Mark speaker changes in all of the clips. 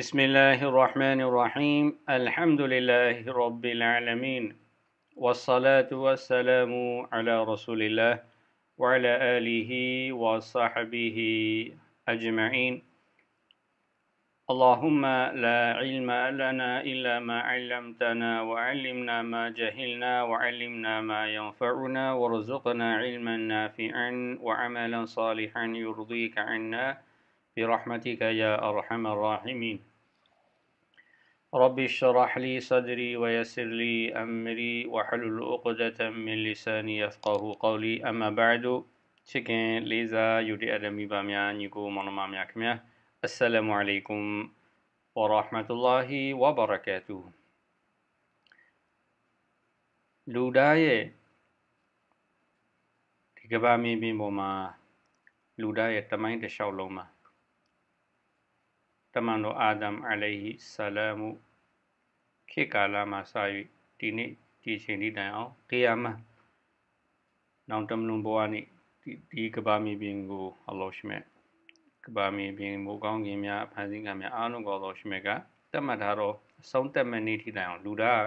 Speaker 1: بسم الله الرحمن الرحيم الحمد لله رب العالمين والصلاة والسلام على رسول الله وعلى آله وصحبه أجمعين اللهم لا علم لنا إلا ما علمتنا وعلمنا ما جهلنا وعلمنا ما ينفعنا وارزقنا علما نافعا وعملا صالحا يرضيك عنا برحمتك يا أرحم الراحمين ربي اشرح لي صدري ويسر لي أمري وحلل عقدة من لساني يفقه قولي أما بعد شكين ليزا يودي أدمي باميان يكو منما مياكميا السلام عليكم ورحمة الله وبركاته لوداية تكبامي بيمو ما لوداية تمين تشاولو ما မန်တော်အာဒမ်အလိုင်ဟီဆလာမုခေကာလာမှာစာ၍ဒီနေ့ဒီချိန်ဒီတိုင်အောင်တရားမှနောင်တမလွန်ဘဝနေ့ဒီဒီကဘာမီပင်ကိုအလောရှမေကဘာမီပင်မိုးကောင်းခင်များဖန်ဆင်းကများအားလုံးကိုအလောရှမေကတတ်မှတ်ထားတော့အဆုံးတက်မဲ့နေ့ဒီတိုင်အောင်လူသား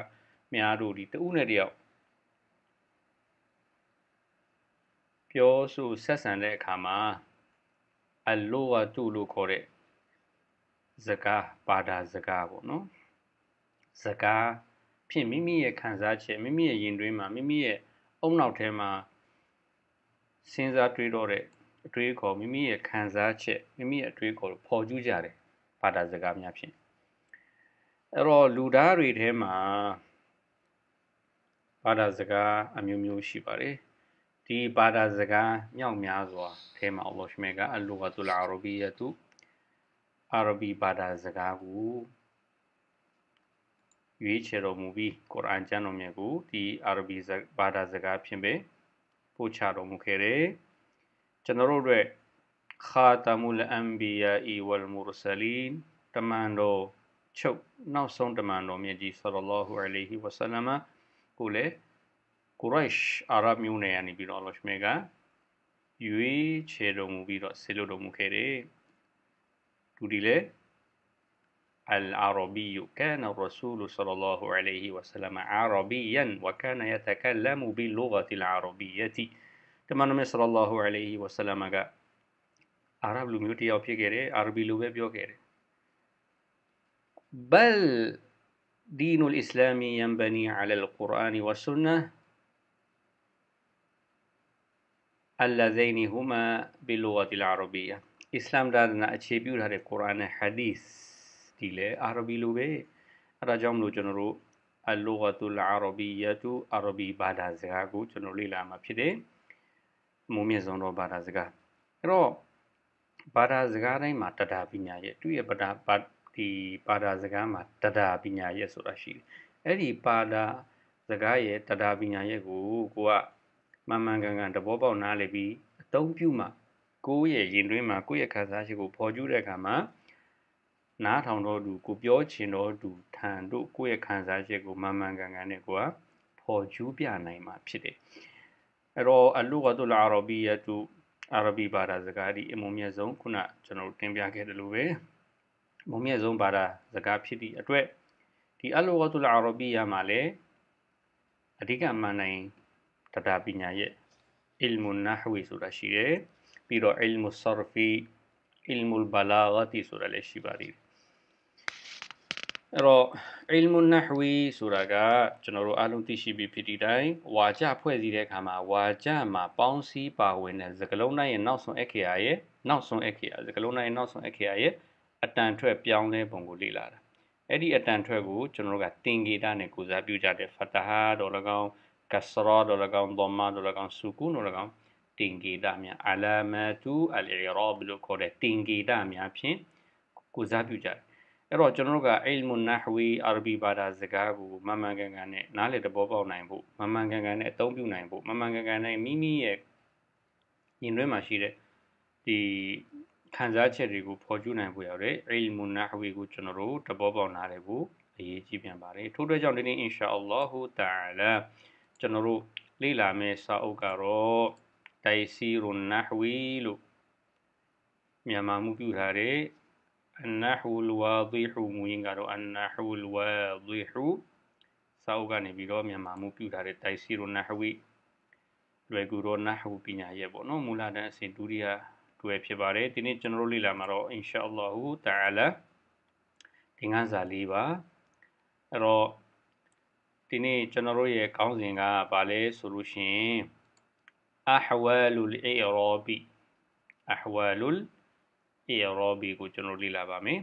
Speaker 1: များတို့ဒီတဦးနဲ့တယောက်ပြောဆိုဆက်ဆံတဲ့အခါမှာအလောဝတုလို့ခေါ်တဲ့ဇကာပါဒာဇကာပေါ့နော်ဇကာဖြင့်မိမိရဲ့ခံစားချက်မိမိရဲ့ရင်တွင်းမှာမိမိရဲ့အုံနောက်ထဲမှာစဉ်းစားတွေးတော့တဲ့အတွေးခေါ်မိမိရဲ့ခံစားချက်မိမိရဲ့အတွေးခေါ်ပေါ်ကျူးကြတယ်ဘာသာစကားများဖြင့်အဲ့တော့လူသားတွေထဲမှာဘာသာစကားအမျိုးမျိုးရှိပါတယ်ဒီဘာသာစကားမြောက်များစွာထဲမှာအလ္လာဟ်ရှမေကအလ္လူဂတ်ူလ်အာရဘီယတူအာရဗီဘာသာစကားကိုရွေးချယ်တော်မူပြီးကုရ်အာန်ကျမ်းတော်မြတ်ကိုဒီအာရဗီဘာသာစကားဖြင့်ပဲပို့ချတော်မူခဲ့တယ်ကျွန်တော်တို့အတွက်ခါတမူလအန်ဘီယာအီဝလ်မူရဆလင်တမန်တော်ချုပ်နောက်ဆုံးတမန်တော်မြတ်ကြီးဆလ္လာဟူအလိုင်ဟီဝဆလမ်ကိုလေကိုရိုက်အာရဗ်မျိုးနွယ်ကနေပြီးတော့အလ္လာဟ်ရှမေကရွေးချယ်တော်မူပြီးတော့ဆေလွတ်တော်မူခဲ့တယ် ile العربي كان الرسول صلى الله عليه وسلم عربيا وكان يتكلم باللغة العربية كما نمي صلى الله عليه وسلم گا عرب لومیو ٹی آپی گیرے عربی لوگے بیو بل دين الإسلام ينبني على القرآن والسنة اللذين هما باللغة العربية အစ္စလာမ်သာသနာအခြေပြုထားတဲ့ကုရ်အာန်နဲ့ဟာဒီစ်ဒီလေအာရဘီလိုပဲအဲဒါကြောင့်မလို့ကျွန်တော်တို့အလူဂတုလ်အာရဘီယတုအာရဘီဘာသာစကားကိုကျွန်တော်လေ့လာမှာဖြစ်တယ်။မူမြင့်ဆုံးသောဘာသာစကားအဲတော့ဘာသာစကားတိုင်းမှာတတာပညာရဲ့သူ့ရဲ့ပတာပါဒီပါဒာစကားမှာတတာပညာရဲ့ဆိုတာရှိတယ်။အဲ့ဒီပါဒာစကားရဲ့တတာပညာရဲ့ကိုကိုကမှန်မှန်ကန်ကန်သဘောပေါက်နားလည်ပြီးအသုံးပြုမှကိုယ့်ရဲ့ရင်တွင်းမှာကိုယ့်ရဲ့ခံစားချက်ကိုပေါ်ကျူးတဲ့အခါမှာနားထောင်တော့သူကိုပြောချင်တော့သူထံတို့ကိုယ့်ရဲ့ခံစားချက်ကိုမှန်မှန်ကန်ကန်နဲ့ကိုကပေါ်ကျူးပြနိုင်မှာဖြစ်တယ်။အဲ့တော့အလုဝတ်တူလာအာရဘီယတူအာရဘီဘာသာစကားဒီအမုံမြတ်ဆုံးခုနကျွန်တော်တင်ပြခဲ့တယ်လို့ပဲအမုံမြတ်ဆုံးဘာသာစကားဖြစ်သည့်အတွက်ဒီအလုဝတ်တူလာအာရဘီယာမှာလည်းအဓိကမှန်နိုင်တတာပညာရဲ့ ilmun nahwi ဆိုတာရှိတယ်။ပြီးတော့ ilm sarfi ilm al balagati ဆိုတာလည်းရှိပါသေးတယ်အဲ့တော့ ilm an nahwi ဆိုတာကကျွန်တော်တို့အားလုံးသိရှိပြီးဖြစ်ဒီတိုင်းဝါကျဖွဲ့စည်းတဲ့အခါမှာဝါကျမှာပေါင်းစည်းပါဝင်တဲ့စကားလုံးတိုင်းရဲ့နောက်ဆုံးအခရာရဲ့နောက်ဆုံးအခရာစကားလုံးတိုင်းရဲ့နောက်ဆုံးအခရာရဲ့အတန်ထွက်ပြောင်းလဲပုံကိုလေ့လာတာအဲ့ဒီအတန်ထွက်ကိုကျွန်တော်တို့ကသင်္ကေတနဲ့ကိုစားပြုကြတဲ့ဖတာဟာဒေါ်လကောင်ကဆရာဒေါ်လကောင်ဒေါ်မာဒေါ်လကောင်စုကုဒေါ်လကောင်တင်ဂေတာများအလာမတူအလ်အရာဘလို့ခေါ်တဲ့တင်ဂေတာများဖြင့်ကိုစားပြုကြတယ်အဲ့တော့ကျွန်တော်တို့ကအီလ်မွန်နာဟဝီအာရဘီဘာသာစကားကိုမမှန်ကန်ကန်နဲ့နားလေသဘောပေါက်နိုင်ဖို့မမှန်ကန်ကန်နဲ့အသုံးပြုနိုင်ဖို့မမှန်ကန်ကန်နဲ့မိမိရဲ့ယင်တွင်းမှာရှိတဲ့ဒီခံစားချက်တွေကိုဖော်ကျူးနိုင်ဖို့ရတယ်အီလ်မွန်နာဟဝီကိုကျွန်တော်တို့သဘောပေါက်နားလေဖို့အရေးကြီးပြန်ပါတယ်ထို့အတွက်ကြောင့်ဒီနေ့အင်ရှာအလ္လာဟူတာလာကျွန်တော်တို့လေ့လာမယ့်စာအုပ်ကတော့တိုင်စီရုန်နဟဝီလို့မြန်မာမှုပြုထားတယ်အနဟူလဝါဒီဟူမူရင်ကတော့အနဟူလဝါဒီဟူစာအုပ်ကနေပြီးတော့မြန်မာမှုပြုထားတဲ့တိုင်စီရုန်နဟဝီလွယ်ကူတော့နဟူပညာရဲ့ပေါ့နော်မူလတန်းအစဉ်ဒုတိယတွဲဖြစ်ပါတယ်ဒီနေ့ကျွန်တော်တို့လေ့လာမှာတော့ inshallah ta'ala သင်ခန်းစာလေးပါအဲ့တော့ဒီနေ့ကျွန်တော်တို့ရဲ့ခေါင်းစဉ်ကဘာလဲဆိုလို့ရှိရင် أحوال الإعراب أحوال الإعراب ကိုကျွန်တော်လေ့လာပါမယ်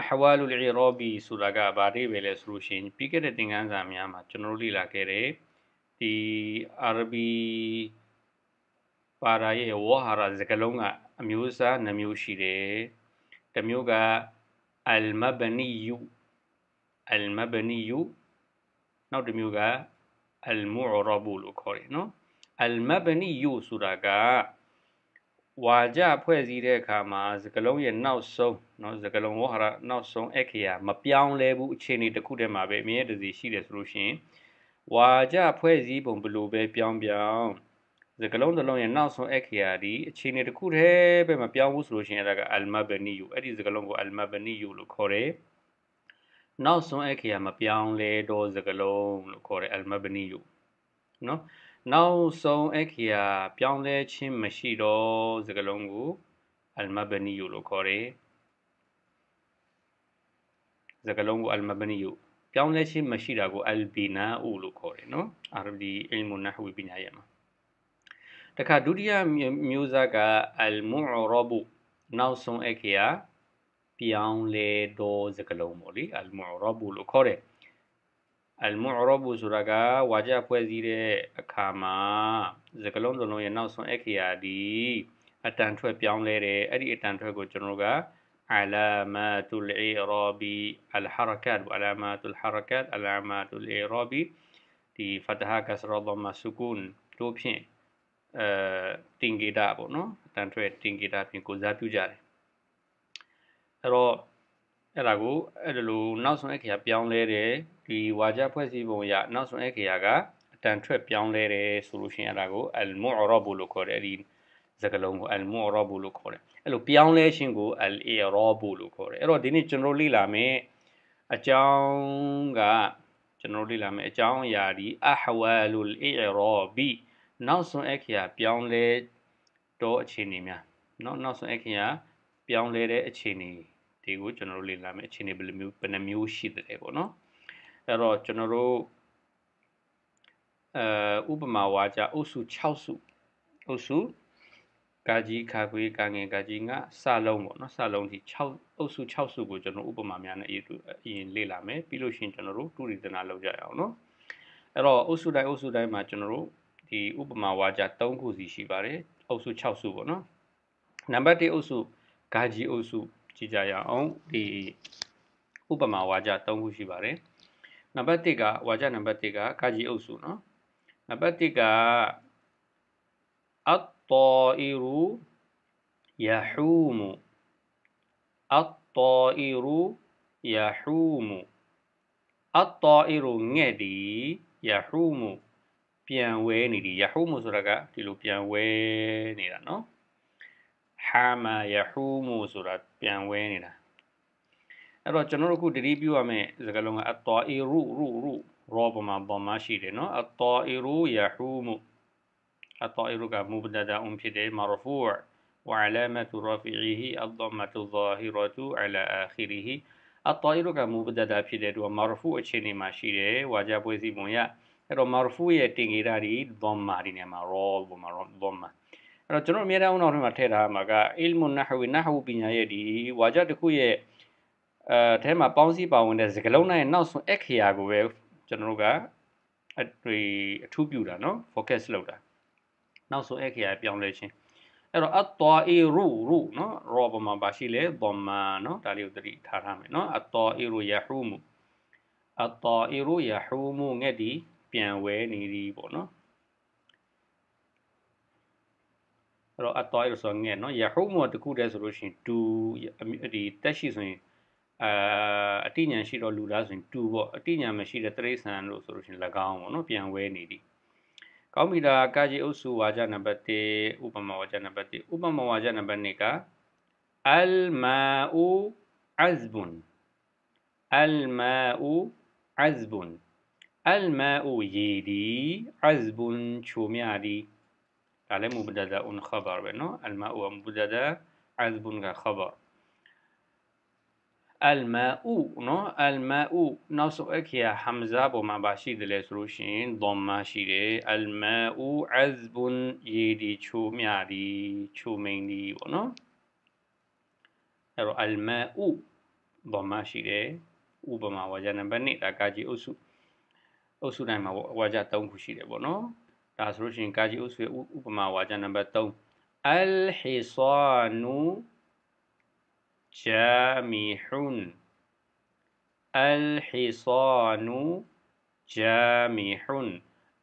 Speaker 1: أحوال الإعراب ဆိုတာကဘာတွေပဲလဲဆိုလို့ရှိရင်ပြီးခဲ့တဲ့သင်ခန်းစာများမှာကျွန်တော်လေ့လာခဲ့တဲ့ဒီအာရဘီပါရာရဲ့ဝဟာရစကားလုံးကအမျိုးအစားနှမျိုးရှိတယ်တစ်မျိုးကအလ်မဘနီယူအလ်မဘနီယူနောက်တစ်မျိုးကအလ်မူရဘူလို့ခေါ်တယ်နော်အလ်မဘနီယုဆိုတာကဝါကြဖွဲ့စည်းတဲ့အခါမှာစကလုံးရဲ့နောက်ဆုံးနော်စကလုံးဝဟာရနောက်ဆုံးအခရာမပြောင်းလဲဘူးအခြေအနေတစ်ခုတည်းမှာပဲအမြဲတစေရှိတယ်ဆိုလို့ရှိရင်ဝါကြဖွဲ့စည်းပုံဘလို့ပဲပြောင်းပြောင်းစကလုံးတစ်လုံးရဲ့နောက်ဆုံးအခရာဒီအခြေအနေတစ်ခုတည်းပဲမပြောင်းဘူးဆိုလို့ရှိရင်အဲ့ဒါကအလ်မဘနီယုအဲ့ဒီစကလုံးကိုအလ်မဘနီယုလို့ခေါ်တယ်။နောက်ဆုံးအခရာမပြောင်းလဲတော့စကလုံးလို့ခေါ်တဲ့အယ်မဘနီယုနော်နောက်ဆုံးအခရာပြောင်းလဲခြင်းမရှိတော့စကလုံးကိုအယ်မဘနီယုလို့ခေါ်တယ်စကလုံးကိုအယ်မဘနီယုပြောင်းလဲခြင်းမရှိတာကိုအယ်ဘီနာဥလို့ခေါ်တယ်နော်အာရဗီအလ်မနဟဝီပညာရဲ့မှာတခါဒုတိယမျိုးစားကအယ်မူရဘူနောက်ဆုံးအခရာပြောင်းလဲသောစကားလုံးပေါ့လေအလ်မူရဘူလို့ခေါ်တယ်အလ်မူရဘူဆိုတာကဝါကြဖွဲ့စည်းတဲ့အခါမှာစကားလုံးလုံးရဲ့နောက်ဆုံးအခရာဒီအတန်ထွက်ပြောင်းလဲတယ်အဲ့ဒီအတန်ထွက်ကိုကျွန်တော်တို့ကအလာမတူလ်အီရာဘီအလ်ဟာရကတ်အလာမတူလ်ဟာရကတ်အလာမတူလ်အီရာဘီဒီဖတ်ဟာကစရဒမဆူကွန်တို့ဖြင့်အဲတင်ဂေတာပေါ့နော်အတန်ထွက်တင်ဂေတာဖြင့်ကိုစားပြုကြတယ်အဲ့တော့အဲ့ဒါကိုအဲ့လိုနောက်ဆုံးအခရာ ပြောင်းလဲတယ်ဒီဝါကြဖွဲ့စည်းပုံအရနောက်ဆုံးအခရာကအတန်ထွက်ပြောင်းလဲတယ်ဆိုလို့ရှိရင်အဲ့ဒါကိုအလ်မူအရဘူလို့ခေါ်တယ်အဲ့ဒီစကားလုံးကိုအလ်မူအရဘူလို့ခေါ်တယ်အဲ့လိုပြောင်းလဲခြင်းကိုအလ်အီရဘူလို့ခေါ်တယ်အဲ့တော့ဒီနေ့ကျွန်တော်လေ့လာမယ်အကြောင်းကကျွန်တော်လေ့လာမယ်အကြောင်းအရာဒီအဟဝါလူလ်အီရဘီနောက်ဆုံးအခရာပြောင်းလဲတော့အခြေအနေများเนาะနောက်ဆုံးအခရာပြောင်းလဲတဲ့အခြေအနေတွေကိုကျွန်တော်တို့လေ့လာမယ်အခြေအနေဘယ်လိုမျိုးဘယ်နှမျိုးရှိတယ်ပေါ့နော်အဲ့တော့ကျွန်တော်တို့အဲဥပမာဝါကြအုပ်စု6စုအုပ်စုကာကြီးခါခွေးကာငယ်ကာကြီးငါစလုံးပေါ့နော်စလုံးဒီ6အုပ်စု6စုကိုကျွန်တော်ဥပမာများနဲ့အရင်လေ့လာမယ်ပြီးလို့ရှိရင်ကျွန်တော်တို့တူရီတနာလောက်ကြရအောင်နော်အဲ့တော့အုပ်စုတိုင်းအုပ်စုတိုင်းမှာကျွန်တော်တို့ဒီဥပမာဝါကြ3ခုစီရှိပါတယ်အုပ်စု6စုပေါ့နော်နံပါတ်1အုပ်စုဂါကြီးအုပ်စုကြည့်ကြရအောင်ဒီဥပမာဝါကျ၃ခုရှိပါတယ်နံပါတ်၁ကဝါကျနံပါတ်၁ကကာကြီးအုပ်စုနော်နံပါတ်၁ကအတ်တော်အီရူယဟူမူအတ်တော်အီရူယဟူမူအတ်တော်အီရူငဲ့ဒီယဟူမူပြန်ဝဲနေဒီယဟူမူဆိုတာကဒီလိုပြန်ဝဲနေတာနော်ဟာမာယဟူမူဆိုတာပြန်ဝဲနေတာအဲ့တော့ကျွန်တော်တို့အခုတတိပြုရမယ့်စကားလုံးကအတောအီရူရူရူရောပမာပေါ်မှာရှိတယ်နော်အတောအီရူယဟူမူအတောအီရူကမူဘဒဒအုံဖြစ်တယ်မာရဖူဝ် وعلامة رفعه الضمة الظاهرة على آخره အတောအီရူကမူဘဒဒဖြစ်တယ်သူကမာရဖူအခြေအနေမှာရှိတယ်ဝါကြပွဲစီပုံရအဲ့တော့မာရဖူရဲ့တင်ကြတာဒီ ضمة ဒီနေရာမှာရောပမာ ضمة တော့ကျွန်တော်အများအားနောက်ထပ်မှာထည့်ထားမှာက ilmun nahwi nahwu ပညာရဲ့ဒီဝါကြတစ်ခုရဲ့အဲအဲမှာပေါင်းစည်းပါဝင်တဲ့စကားလုံးနဲ့နောက်ဆုံးအခရာကိုပဲကျွန်တော်တို့ကအတွေ့အထူးပြုတာနော် focus လုပ်တာနောက်ဆုံးအခရာပြောင်းလဲခြင်းအဲ့တော့ at-ta'iru ru နော် ra ပေါ်မှာပါရှိလေ dhamma နော်ဒါလေးကိုသတိထားထားမယ်နော် at-ta'iru yahumu at-ta'iru yahumu ငဲ့ဒီပြန်ဝဲနေသည်ပေါ့နော်အဲ့တော့အတော်ရဆိုငဲ့နော်ယဟုမောတခုတည်းဆိုလို့ရှိရင်2ဒီတက်ရှိဆိုရင်အာအတိညာရှိတော့လူသားဆိုရင်2ပေါ့အတိညာမရှိတဲ့တရိษံလို့ဆိုလို့ရှိရင်၎င်းပေါ့နော်ပြန်ဝဲနေသည်ကောင်းပြီလားကာကြီးအုပ်စုဝါကျနံပါတ်1ဥပမာဝါကျနံပါတ်1ဥပမာဝါကျနံပါတ်2ကအလ်မာအူအဇဘွန်အလ်မာအူအဇဘွန်အလ်မာအူယေဒီအဇဘွန်ချိုမြာဒီဒါလည်း mubtada'un khabar ပဲเนาะ al ma'u က mubtada azbun က khabar al ma'u เนาะ al ma'u နောက်ဆုံးအခါ hamza ပုံမှာပါရှိတယ်လဲဆိုလို့ရှိရင် dhamma ရှိတယ် al ma'u azbun ရေဒီချိုးမြသည်ချိုးမိန်သည်ပေါ့เนาะအဲ့တော့ al ma'u dhamma ရှိတယ်ဥပမာဝါကြနံပါတ်1ဒါကာကြီးအုပ်စုအုပ်စုတိုင်းမှာဝါကြ3ခုရှိတယ်ပေါ့เนาะဒါဆိုလို့ရှိရင်ကာကြီးဥဆွေဥပမာဝါကျနံပါတ်3အလ်ဟီဆာနူဂျာမီဟွန်းအလ်ဟီဆာနူဂျာမီဟွန်း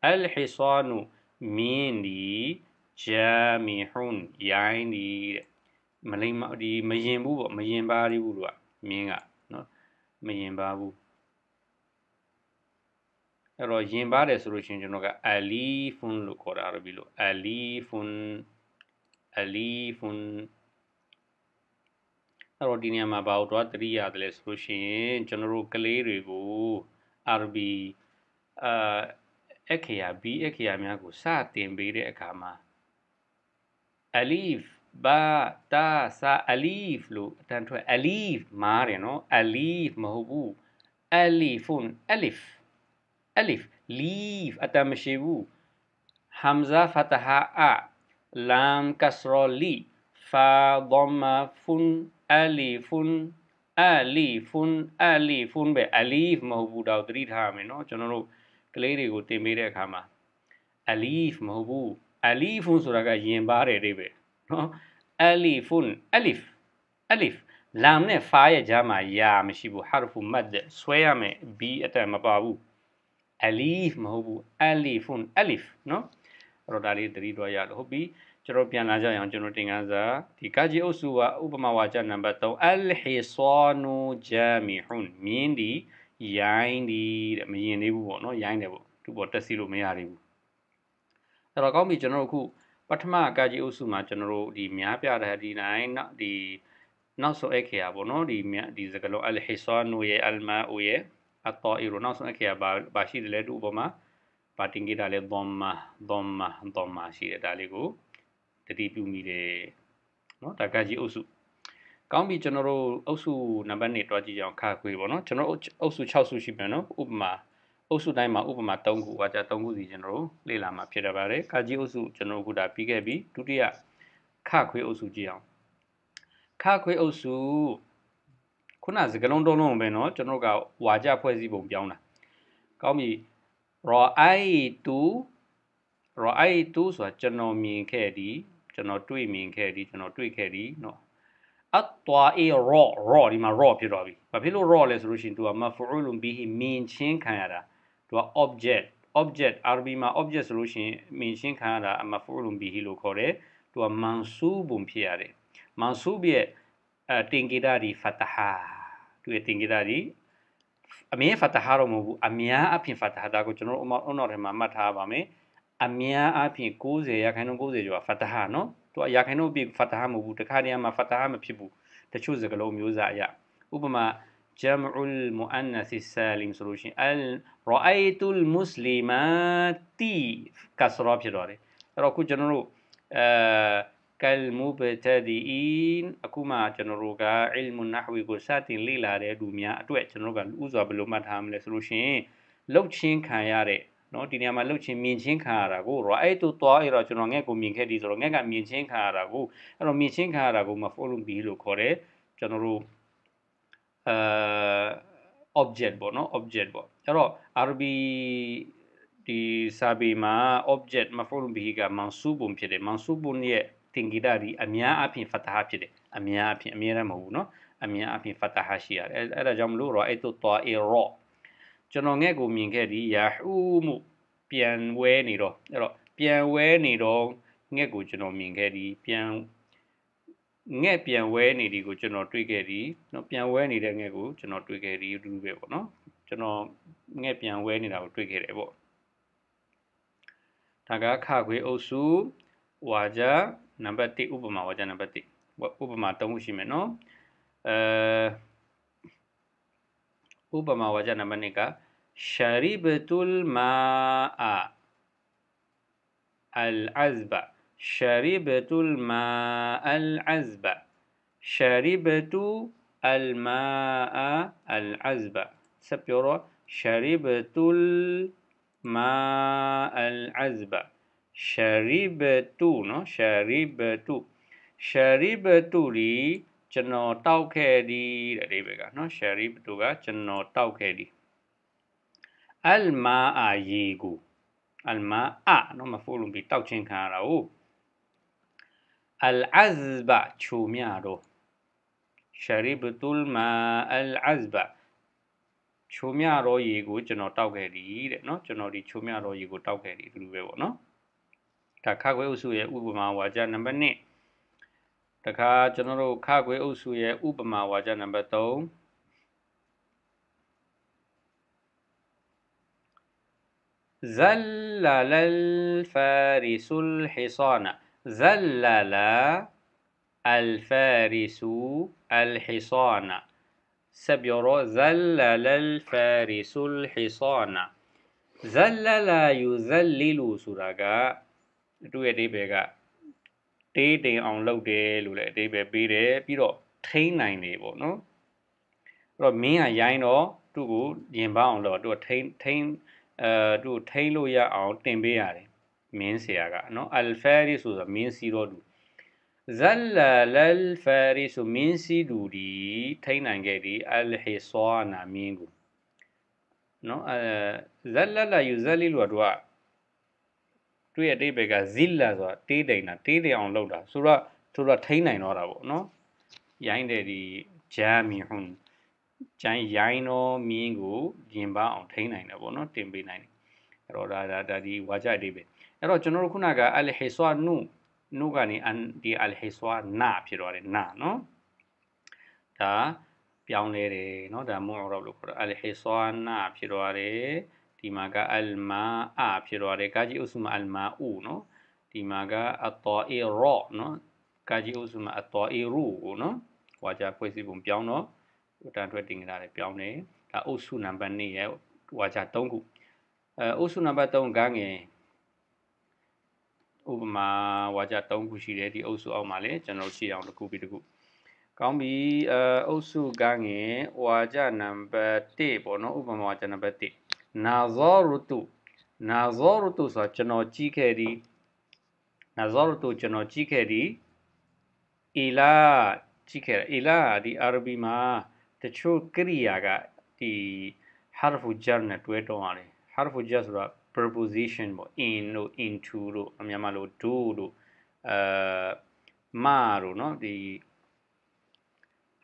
Speaker 1: အလ်ဟီဆာနူမင်းဒီဂျာမီဟွန်းရိုင်းဒီမလိမ္မာဒီမယင်ဘူးပေါ့မယင်ပါဘူးလို့ကမင်းကနော်မယင်ပါဘူးအဲ့တော့ယင်ပါတယ်ဆိုလို့ရှိရင်ကျွန်တော်ကအလီဖွန်လို့ခေါ်တာရပြီလို့အလီဖွန်အလီဖွန်အဲ့တော့ဒီနေရာမှာဘာလို့တော့တရိယာတယ်လဲဆိုလို့ရှိရင်ကျွန်တော်တို့ကလေးတွေကို RB အာအခရာ B အခရာများကိုစတင်ပေးတဲ့အခါမှာအလီဖ်ဘာတာဆာအလီဖ်လို့အတန်းထွက်အလီဖ်မားတယ်နော်အလီဖ်မဟုတ်ဘူးအလီဖွန်အလီဖ် alif leaf အတမရှိဘူး hamza fataha a lam kasra li fa dhamma fun alifun alifun alifun ပဲ alif မဟုတ်ဘူးတော့သတိထားရမယ်เนาะကျွန်တော်တို့ကလေးတွေကိုတင်ပေးတဲ့အခါမှာ alif မဟုတ်ဘူး alifun ဆိုတာကယင်ပါတယ်တိပဲเนาะ alifun alif alif လမ်နဲ့ဖာရဲ့ကြားမှာယာမရှိဘူး harfu mad ဆွဲရမယ် b အတန်မပါဘူးအလီဖ်မဟုတ်ဘူးအလီဖွန်အလီဖ်နော်အဲ့တော့ဒါလေးသတိတော်ရလို့ဟုတ်ပြီကျွန်တော်ပြန်လာကြအောင်ကျွန်တော်တင်ကန်းစာဒီကာဂျီအုပ်စုဝါဥပမာဝါကျနံပါတ်3အလ်ဟီဆာနူဂျာမီဟွန်မြင်းဒီရိုင်းဒီတဲ့မရင်သေးဘူးပေါ့နော်ရိုင်းတယ်ပေါ့သူ့ပေါ်တက်စီလို့မရသေးဘူးအဲ့တော့ကောင်းပြီကျွန်တော်တို့အခုပထမကာဂျီအုပ်စုမှာကျွန်တော်တို့ဒီများပြတဲ့ဒီနိုင်နောက်ဒီနောက်ဆုံးအခေရပေါ့နော်ဒီဒီစကလုံးအလ်ဟီဆာနူရဲ့အလ်မာအိုရဲ့အတော်အီရိုနောက်ဆုံးအခေတ်ကဘာဘာရှိတယ်လဲသူ့ဘောမှာပါတင်ကြီးတာလဲဒွန်မာဒွန်မာဒွန်မာရှိတယ်ဒါလေးကိုတတိပြုမိတယ်နော်ဒါကကြီးအုပ်စုကောင်းပြီကျွန်တော်တို့အုပ်စုနံပါတ်1တွားကြည့်ကြအောင်ခါခွေပေါ့နော်ကျွန်တော်အုပ်စု6စုရှိပြန်နော်ဥပမာအုပ်စုတိုင်းမှာဥပမာ3ခုဝါကျ3ခုစီကျွန်တော်တို့လေ့လာမှာဖြစ်ရပါတယ်ခါကြီးအုပ်စုကျွန်တော်တို့ခုဒါပြီးခဲ့ပြီဒုတိယခခွေအုပ်စုကြည့်အောင်ခခွေအုပ်စုခုနစကလုံးတုံးလုံးပဲเนาะကျွန်တော်ကဝါကြဖွဲ့စည်းပုံပြောင်းတာကောင်းပြီ ra'aytu ra'aytu ဆိုတာကျွန်တော်မြင်ခဲ့သည်ကျွန်တော်တွေ့မြင်ခဲ့သည်ကျွန်တော်တွေ့ခဲ့သည်เนาะအတ်တွာအေရောရောဒီမှာရောဖြစ်သွားပြီဘာဖြစ်လို့ရောလဲဆိုလို့ရှိရင် तू က maf'ulun bihi မြင်ချင်းခံရတာ तू က object object rb မှာ object ဆိုလို့ရှိရင်မြင်ချင်းခံရတာ maf'ulun bihi လို့ခေါ်တယ် तू က mansubun ဖြစ်ရတယ် mansub ရဲ့တင်ကိတာဒီဖတ်တဟာသူရဲ့တင်ကိတာဒီအမြဲဖတ်တဟာတော့မဟုတ်ဘူးအများအပြင်ဖတ်တဟာဒါကိုကျွန်တော်တို့အနောက်ထဲမှာမှတ်ထားပါမယ်အများအပြင်90ရာခိုင်နှုန်း90ကျော်ဖတ်တဟာနော်သူကရာခိုင်နှုန်းပြည့်ဖတ်တဟာမဟုတ်ဘူးတခါတည်းမှာဖတ်တဟာမဖြစ်ဘူးတချို့စကားလုံးမျိုးစားအရာဥပမာ جمع المؤنث السالم ဆိုလို့ရှိရင် رأيت المسلمات ကစရာဖြစ်တော့တယ်အဲ့တော့ခုကျွန်တော်တို့အဲ kalmubtadiin အခုမှကျွန်တော်တို့က ilmun nahwi ကိုစတင်လေ့လာတဲ့လူများအတွက်ကျွန်တော်တို့ကဥစွာဘယ်လိုမှတ်ထားမလဲဆိုလို့ရှိရင်လှုပ်ချင်းခံရတဲ့เนาะဒီနေရာမှာလှုပ်ချင်းမြင်ချင်းခံရတာကို ra'aytu ta'ira ကျွန်တော်ငဲ့ကိုမြင်ခဲ့ဒီဆိုတော့ငဲ့ကမြင်ချင်းခံရတာကိုအဲ့တော့မြင်ချင်းခံရတာကို maf'ulun bihi လို့ခေါ်တယ်ကျွန်တော်တို့အာ object ပေါ့เนาะ object ပေါ့အဲ့တော့ arabi ဒီစာပေမှာ object maf'ulun bihi က mansubun ဖြစ်တယ် mansubun ရဲ့တင်ဂီတာဒီအများအပြင်ဖတ်တာဖြစ်တယ်အများအပြင်အများရမဟုတ်ဘူးเนาะအများအပြင်ဖတ်တာရှိရတယ်အဲ့ဒါကြောင့်မလို့ရောအဲ့တို့တော်အေရောကျွန်တော်ငဲ့ကိုမြင်ခဲ့ဒီယာဟူမူပြန်ဝဲနေတော့အဲ့တော့ပြန်ဝဲနေတော့ငဲ့ကိုကျွန်တော်မြင်ခဲ့ဒီပြန်ငဲ့ပြန်ဝဲနေဒီကိုကျွန်တော်တွေ့ခဲ့ဒီเนาะပြန်ဝဲနေတဲ့ငဲ့ကိုကျွန်တော်တွေ့ခဲ့ဒီအတူတူပဲပေါ့เนาะကျွန်တော်ငဲ့ပြန်ဝဲနေတာကိုတွေ့ခဲ့တယ်ပေါ့ဒါကခခွေအုပ်စုဝါကြ نبتي أوبما وجا نبتي وأوبما تموشي منو أه، أوبما وجا نبني का شربت الماء العذب شربت الماء العذب شربت الماء العذب سبيرو شربت الماء العذب sharibatu เนาะ sharibatu sharibatu ဒီကျွန်တော်တောက်ခဲ့သည်တဲ့အဓိပ္ပာယ်ကเนาะ sharibatu ကကျွန်တော်တောက်ခဲ့သည် al ma a ye ကို al ma a เนาะမဖို့လုံးပြီးတောက်ချင်းခံရတာဟုတ် al azba ချုံမြတော့ sharibatu al ma al azba ချိုမြရောရေကိုကျွန်တော်တောက်ခဲ့သည်တဲ့เนาะကျွန်တော်ဒီချိုမြရောရေကိုတောက်ခဲ့သည်ဒီလိုပဲပေါ့เนาะဒါခါခွေအုပ်စုရဲ့ဥပမာဝါကျနံပါတ်1တခါကျွန်တော်တို့ခါခွေအုပ်စုရဲ့ဥပမာဝါကျနံပါတ်3ဇလလလ်ဖာရီဆုလ်ဟီဆာနာဇလလအလ်ဖာရီဆူအလ်ဟီဆာနာ سبيرو زلل الفارس الحصان زلل يذلل سرقا သူ့ရဲ့အသေးပဲကတေးတိမ်အောင်လုပ်တယ်လို့လည်းအသေးပဲပေးတယ်ပြီးတော့ထိန်းနိုင်တယ်ပေါ့နော်အဲ့တော့မင်းကရိုင်းတော့သူ့ကိုရင်ပအောင်လို့သူကထိန်းထိန်းအဲသူ့ထိန်းလို့ရအောင်တင်ပေးရတယ်မင်းဆရာကနော်အယ်ဖာရီဆိုတာမင်းစီတော့သူဇလလလဖာရီဆိုမင်းစီဒူဒီထိန်းနိုင်ခဲ့ဒီအယ်ဟီဆွာနာမင်းကိုနော်အဲဇလလယူဇလီလို့ကသူကသူ့ရဲ့အတိတ်ဘက်ကဇိလာဆိုတာတေးတိန်တာတေးတိန်အောင်လုပ်တာဆိုတော့ဆိုတော့ထိန်းနိုင်တော့တာပေါ့နော်ရိုင်းတဲ့ဒီဂျာမီဟွန်းဂျိုင်းရိုင်းတော့မြင်းကိုဂျင်ပါအောင်ထိန်းနိုင်တယ်ပေါ့နော်တင်ပေးနိုင်တယ်အဲ့တော့ဒါဒါဒါဒီဝါကြအတိတ်ပဲအဲ့တော့ကျွန်တော်တို့ခုနကအလ်ဟီဆွာနုနုကနေအန်ဒီအလ်ဟီဆွာနာဖြစ်သွားတယ်နာနော်ဒါပြောင်းလဲတယ်เนาะဒါမူအရောလို့ခေါ်တာအလ်ဟီဆွာနာဖြစ်သွားတယ်ဒီမှာကအလ်မာအာဖြစ်သွားတယ်ကာဂျီအုစုမအလ်မာအူနော်ဒီမှာကအတောအီရော့နော်ကာဂျီအုစုမအတောအီရူကိုနော်ဟွာကြဖွဲ့စည်းပုံပြောင်းတော့တန်ထွက်တင်ကြတာလည်းပြောင်းတယ်ဒါအုစုနံပါတ်2ရဲ့ဟွာကြ3ခုအဲအုစုနံပါတ်3ကငယ်ဥပမာဝါကြ3ခုရှိတယ်ဒီအုပ်စုအောက်မှာလည်းကျွန်တော်ရှင်းအောင်တစ်ခုပြီးတစ်ခုကောင်းပြီအအုပ်စုကငယ်ဝါကြနံပါတ်1ပေါ့နော်ဥပမာဝါကြနံပါတ်1နာဇောရတုနာဇောရတုဆိုကျွန်တော်ကြည့်ခဲ့သည်နာဇောရတုကျွန်တော်ကြည့်ခဲ့သည်အီလာကြည့်ခဲ့အီလာဒီအာရဘီမှာတချို့ကရိယာကဒီ harfu jar နဲ့တွဲတောင်းရတယ် harfu jar ဆိုတာ preposition ပေါ့ in တို့ into တို့အများမလို့ do တို့အဲမာတို့เนาะဒီ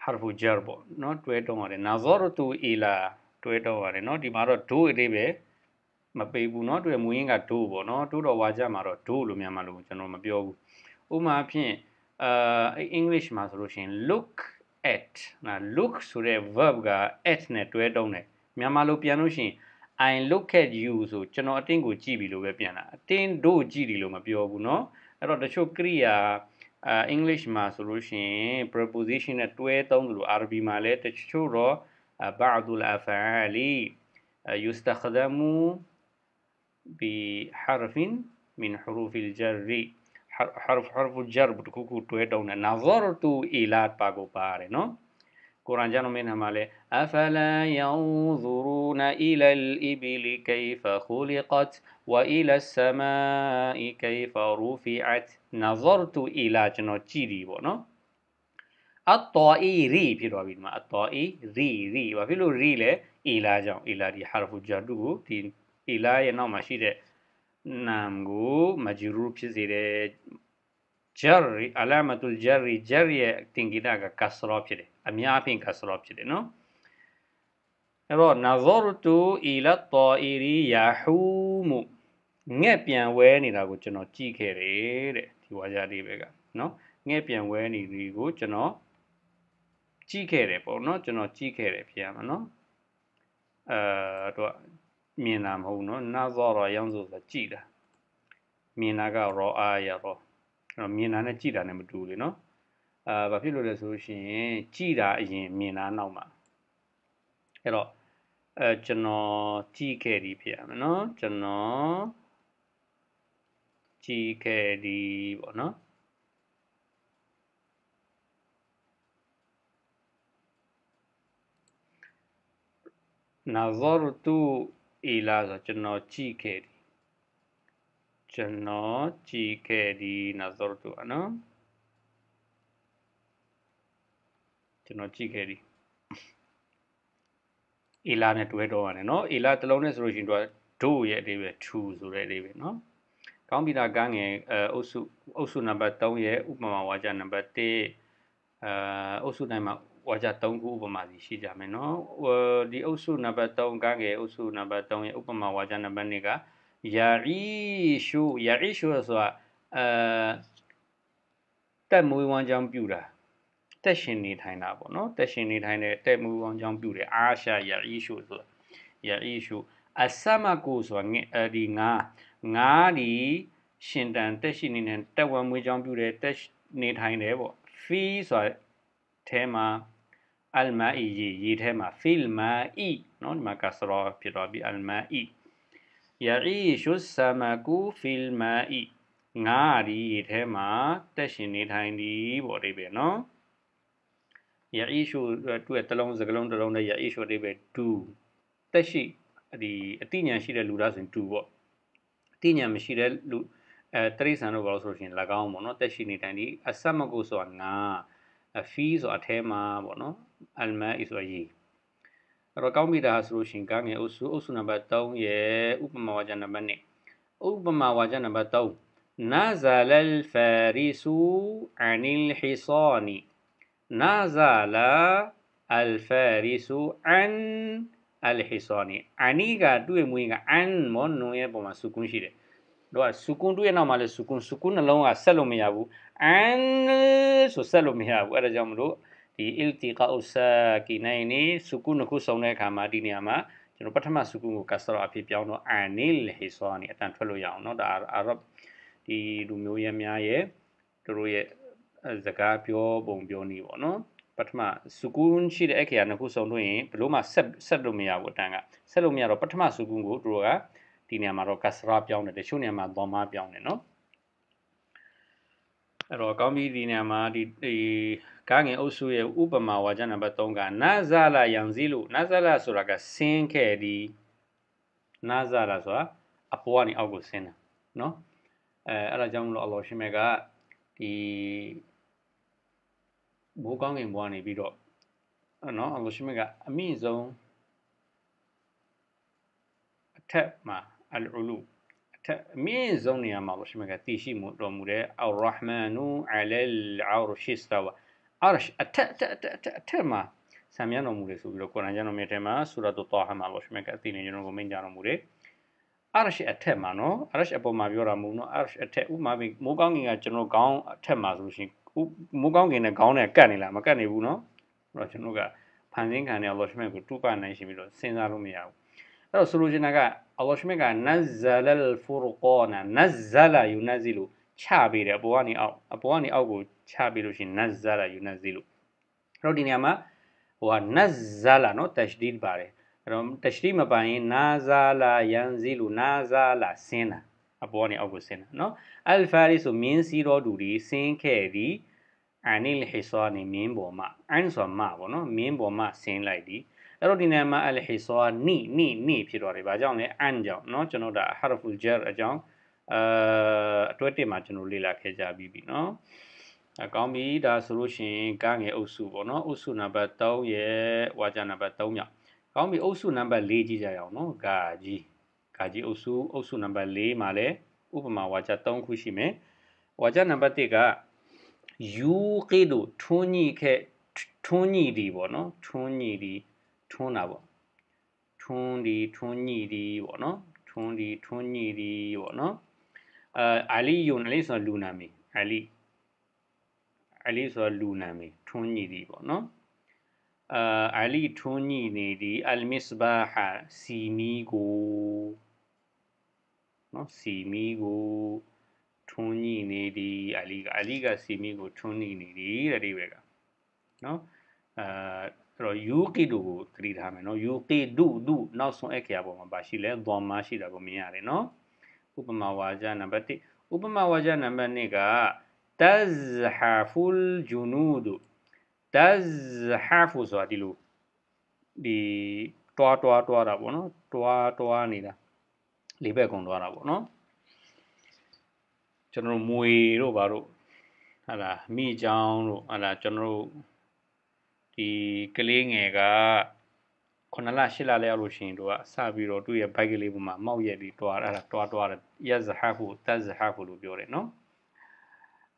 Speaker 1: harfu jar ပေါ့เนาะတွဲတောင်းရတယ်နာဇောရတုအီလာတွဲတော့ရတယ်เนาะဒီမှာတော့ဒိုးအသေးပဲမပေးဘူးเนาะတွေ့မူရင်းကဒိုးပေါ့เนาะတိုးတော်ဝါကြမှာတော့ဒိုးလို့မြန်မာလို့ကျွန်တော်မပြောဘူးဥပမာဖြင့်အာအင်္ဂလိပ်မှာဆိုလို့ရှိရင် look at နာ look ဆိုတဲ့ verb က at နဲ့တွဲတုံးတယ်မြန်မာလိုပြန်လို့ရှိရင် I look at you ဆိုကျွန်တော်အတင်းကိုကြည့်ပြီလို့ပဲပြန်တာအတင်းတို့ကြည့်တယ်လို့မပြောဘူးเนาะအဲ့တော့တချို့ကရိယာအာအင်္ဂလိပ်မှာဆိုလို့ရှိရင် preposition နဲ့တွဲသုံးတယ်လို့ Arabic မှာလည်းတချို့တော့ بعض الأفعال يستخدم بحرف من حروف الجر حرف حرف الجر بتكوكو تويتون نظرت إلى باقو باري نو قرآن جانو من همالي أفلا ينظرون إلى الإبل كيف خلقت وإلى السماء كيف رفعت نظرت إلى جنو تشيري نو အတော်အီရီဖြစ်သွားပြီဒီမှာအတော်အီရီရီဘာဖြစ်လို့ရီလဲအီလာကြောင့်အီလာဒီဟာရဖူဂျာတုကိုဒီအီလာရဲ့နောက်မှာရှိတဲ့နာမ်ကိုမဂျူရူဖြစ်စေတဲ့ဂျာရီအလာမတုလ်ဂျာရီဂျာရီရဲ့တင်ကိတာကကဆရာဖြစ်တယ်အများအပြားကဆရာဖြစ်တယ်နော်အဲ့တော့နာဇရတူအီလာတော်အီရီယာဟူမူငက်ပြန်ဝဲနေတာကိုကျွန်တော်ကြည့်ခဲ့တယ်တဲ့ဒီဝါကြလေးပဲကနော်ငက်ပြန်ဝဲနေဒီကိုကျွန်တော်ကြည့်ခဲ့တယ်ပေါ့နော်ကျွန်တော်ကြည့်ခဲ့တယ်ဖြစ်ရမှာနော်အဲတော့မြင်တာမဟုတ်နော်နာဇောရရောင်းဆိုဆိုကြည့်တာမြင်တာကရောအာရရောကျွန်တော်မြင်တာနဲ့ကြည့်တာနဲ့မတူဘူးလေနော်အာဘာဖြစ်လို့လဲဆိုလို့ရှိရင်ကြည့်တာအရင်မြင်တာနောက်မှာအဲ့တော့အဲကျွန်တော်ကြည့်ခဲ့ဒီဖြစ်ရမှာနော်ကျွန်တော်ကြည့်ခဲ့ဒီပေါ့နော်နာဇရတူအီလာဆိုကျွန်တော်ကြည့်ခဲ့သည်ကျွန်တော်ကြည့်ခဲ့သည်နာဇရတူအနော်ကျွန်တော်ကြည့်ခဲ့သည်အီလာနဲ့တွဲတော့ရတယ်နော်အီလာတစ်လုံးနဲ့ဆိုလို့ရှိရင်တော့ဒို့ရဲ့အသေးပဲ true ဆိုတဲ့အသေးပဲနော်ကောင်းပြီတာကန်းငယ်အုပ်စုအုပ်စုနံပါတ်3ရဲ့ဥပမာဝါကျနံပါတ်1အာအုပ်စုတိုင်းမှာဝါကျ3ခုဥပမာစီရှိကြမယ်နော်ဒီအုပ်စုနံပါတ်3ကငယ်အုပ်စုနံပါတ်3ရဲ့ဥပမာဝါကျနံပါတ်2ကယာရီရှုယာရီရှုဆိုတာအဲတက်မွေးဝမ်းကြောင်းပြူတာတက်ရှင်နေထိုင်တာပေါ့နော်တက်ရှင်နေထိုင်တဲ့တက်မွေးဝမ်းကြောင်းပြူတယ်အာရှာယာရီရှုဆိုတာယာရီရှုအစမကုဆိုတာငယ်ဒီငါငါဒီရှင်တန်တက်ရှိနေတဲ့တက်ဝမ်းမွေးကြောင်းပြူတယ်တက်နေထိုင်တယ်ပေါ့ fee ဆိုတာအဲမှာအလ်မာအီရေရေထဲမှာဖီလ်မာအီနော်ဒီမှာကဆရာဖြစ်တော့ပြီးအလ်မာအီယာအီရှုဆမကူဖီလ်မာအီငါးရီရေထဲမှာတက်ရှင်နေထိုင်သည်ပေါ့ဒီပဲနော်ယာအီရှုသူ့ရဲ့တလုံးစကလုံးတလုံးနဲ့ယာအီရှုဒီပဲ2တက်ရှိဒီအတိညာရှိတဲ့လူသားဆိုရင်2ပေါ့အတိညာမရှိတဲ့လူအဲတရိษံတို့ဘာလို့ဆိုလို့ရှိရင်၎င်းပေါ့နော်တက်ရှိနေတိုင်းဒီအဆက်မကုဆိုတာ9အဖီးဆိုအထဲမှာပေါ့နော်အလ်မာအီဆိုရေးအဲ့တော့ကောင်းပြီဒါဆိုလို့ရှင်ကငယ်အုပ်စုအုပ်စုနံပါတ်3ရဲ့ဥပမာဝါကျနံပါတ်2ဥပမာဝါကျနံပါတ်3နာဇာလ်ဖာရီဆူအန်လ်ဟီဆာနီနာဇာလာအလ်ဖာရီဆူအန်အလ်ဟီဆာနီအနီကတွေ့မွေးကအန်မောနွန်ရဲ့ပုံမှာစုကွန်းရှိတယ်တို့ကစူကွန်တူရဲ့နောက်မှာလဲစူကွန်စူကွန်နှလုံးကဆက်လို့မရဘူးအန်ဆိုဆက်လို့မရဘူးအဲ့ဒါကြောင့်မလို့ဒီ iltiqa usakinaini စူကွန်နှစ်ခုစုံတဲ့အခါမှာဒီနေရာမှာကျွန်တော်ပထမစူကွန်ကိုကစရာအဖြစ်ပြောင်းတော့အန်နီလေဆိုအနေအတန်ထွက်လို့ရအောင်เนาะဒါအာရဗ်ဒီလူမျိုးရဲ့များရဲ့တို့ရဲ့စကားပြောပုံပြောနည်းပေါ့နော်ပထမစူကွန်ရှိတဲ့အခါကနှစ်ခုစုံလို့ရင်ဘလို့မှဆက်ဆက်လို့မရဘူးအတန်ကဆက်လို့မရတော့ပထမစူကွန်ကိုတို့ကဒီနေရာမှာတော့ကစရာပြောင်းတယ်တချို့နေရာမှာသောမာပြောင်းတယ်နော်အဲ့တော့ကောင်းပြီဒီနေရာမှာဒီဒီကားငင်အုပ်စုရဲ့ဥပမာဝါကျနံပါတ်3ကနာဇလာယံဇီလို့နာဇလာဆိုတာကဆင်းခဲ့ဒီနာဇလာဆိုတာအပေါ်ကနေအောက်ကိုဆင်းတာနော်အဲအဲ့ဒါကြောင့်မလို့အလောရှင်မြတ်ကဒီဘိုးကောင်းငင်ဘွားနေပြီးတော့နော်အလောရှင်မြတ်ကအမိဆုံးအထက်မှာအလ်အလူအထက်အမြင့်ဆုံးနေရာမှာလို့ရှိမကတည်ရှိမှုတော်မူတဲ့အာရဟ်မန်နူအလ်အာရ်ရှ်စတဝါအာရ်ရှ်အထက်အထက်အထက်အထက်အထက်မှာဆံမြတ်တော်မူတယ်ဆိုပြီးတော့ကုရ်အာန်ကျမ်းတော်မြတ်ထဲမှာဆူရတ်တူတာဟာမှာလို့ရှိမကအသိနေကျွန်တော်ကိုမိန့်ကြတော်မူတယ်အာရရှ်အထက်မှာနော်အာရရှ်အပေါ်မှာပြောတာမဟုတ်နော်အာရရှ်အထက်ဥမာပြီးမိုးကောင်းကင်ကကျွန်တော်ကောင်းအထက်မှာဆိုလို့ရှိရင်မိုးကောင်းကင်နဲ့ကောင်းနဲ့ကတ်နေလားမကတ်နေဘူးနော်အဲ့တော့ကျွန်တော်ကဖန်ဆင်းခံရလော့ရှ်မန့်ကိုတူပနိုင်ရှိပြီးတော့စဉ်းစားလို့မရဘူးအဲ့တော့ဆိုလိုချင်တာကအလ္လာဟ်ရှမစ်ကနဇ္ဇလလ်ဖူရ်ကာနနဇ္ဇလာယူနဇီလူချပေးတယ်အပေါ်ကနေအောက်အပေါ်ကနေအောက်ကိုချပေးလို့ရှိရင်နဇ္ဇလာယူနဇီလူအဲ့တော့ဒီနေရာမှာဟိုကနဇ္ဇလာနော်တရှ်ဒီဒ်ပါတယ်အဲ့တော့တရှ်ဒီမပိုင်ရင်နာဇာလာယန်ဇီလူနာဇာလာဆင်းတာအပေါ်ကနေအောက်ကိုဆင်းတာနော်အယ်ဖာရီဆိုမင်းစီတော်သူတွေဆင်းခဲ့သည်အန်နီလ်ဟီဆောနီမင်းပေါ်မှာအန်ဆိုမပေါ့နော်မင်းပေါ်မှာဆင်းလိုက်သည်အဲ့တော့ဒီနာမအလ်ဟီဆောနီနီနီဖြစ်တော့တယ်ဘာကြောင့်လဲအန်ကြောင့်เนาะကျွန်တော်ဒါဟာရဖူလ်ဂျာအကြောင်းအဲအတွဲတင်မှာကျွန်တော်လေ့လာခဲ့ကြပြီးပြီเนาะအကောင်းပြီဒါဆိုလို့ရှိရင်ကငယ်အုပ်စုပေါ့เนาะအုပ်စုနံပါတ်3ရဲ့ဝါကျနံပါတ်3မြောက်ကောင်းပြီအုပ်စုနံပါတ်4ကြည့်ကြရအောင်เนาะဂါကြီးဂါကြီးအုပ်စုအုပ်စုနံပါတ်4မှာလည်းဥပမာဝါကျ3ခုရှိမယ်ဝါကျနံပါတ်1ကယူကိဒုထွန်းညီခဲ့ထွန်းညီဒီပေါ့နော်ထွန်းညီဒီထွန်းတာပေါ့ထွန်းဒီထွန်းညိဒီပေါ့နော်ထွန်းဒီထွန်းညိဒီပေါ့နော်အာအာလီယုန်လေးဆိုလူနာမည်အာလီအာလီဆိုလူနာမည်ထွန်းညိဒီပေါ့နော်အာအာလီထွန်းညိနေဒီအလ်မစ်ဘာဟာစီမီကိုနော်စီမီကိုထွန်းညိနေဒီအာလီကအာလီကစီမီကိုထွန်းညိနေဒီတဲ့ဒီဘက်ကနော်အာအဲ့တော့ yuqidu ကိုသတိထားမယ်နော် yuqidu ဒုနောက်ဆုံးအခရာပေါ်မှာပါရှိလဲသွန်မရှိတာကိုမြင်ရတယ်နော်ဥပမာဝါကျနံပါတ်1ဥပမာဝါကျနံပါတ်2က tazhafu al-junud tazhafu ဆိုတာဒီလိုဒီတွားတွားတွားတာပေါ့နော်တွားတွားနေတာလေးဘက်ကုန်တွားတာပေါ့နော်ကျွန်တော်တို့မွေတို့ဘာတို့ဟာလာမိချောင်းတို့ဟာလာကျွန်တော်တို့ဒီကလေးငယ်က9လ10လလဲရောက်လို့ရှိရင်တို့ကစပြီးတော့သူ့ရဲ့ bike လေးပေါ်မှာမောက်ရက်ပြီးတွားအဲ့ဒါတွားတွားတယ်ယဇဟဟုတဇဟဟုလို့ပြောတယ်နော်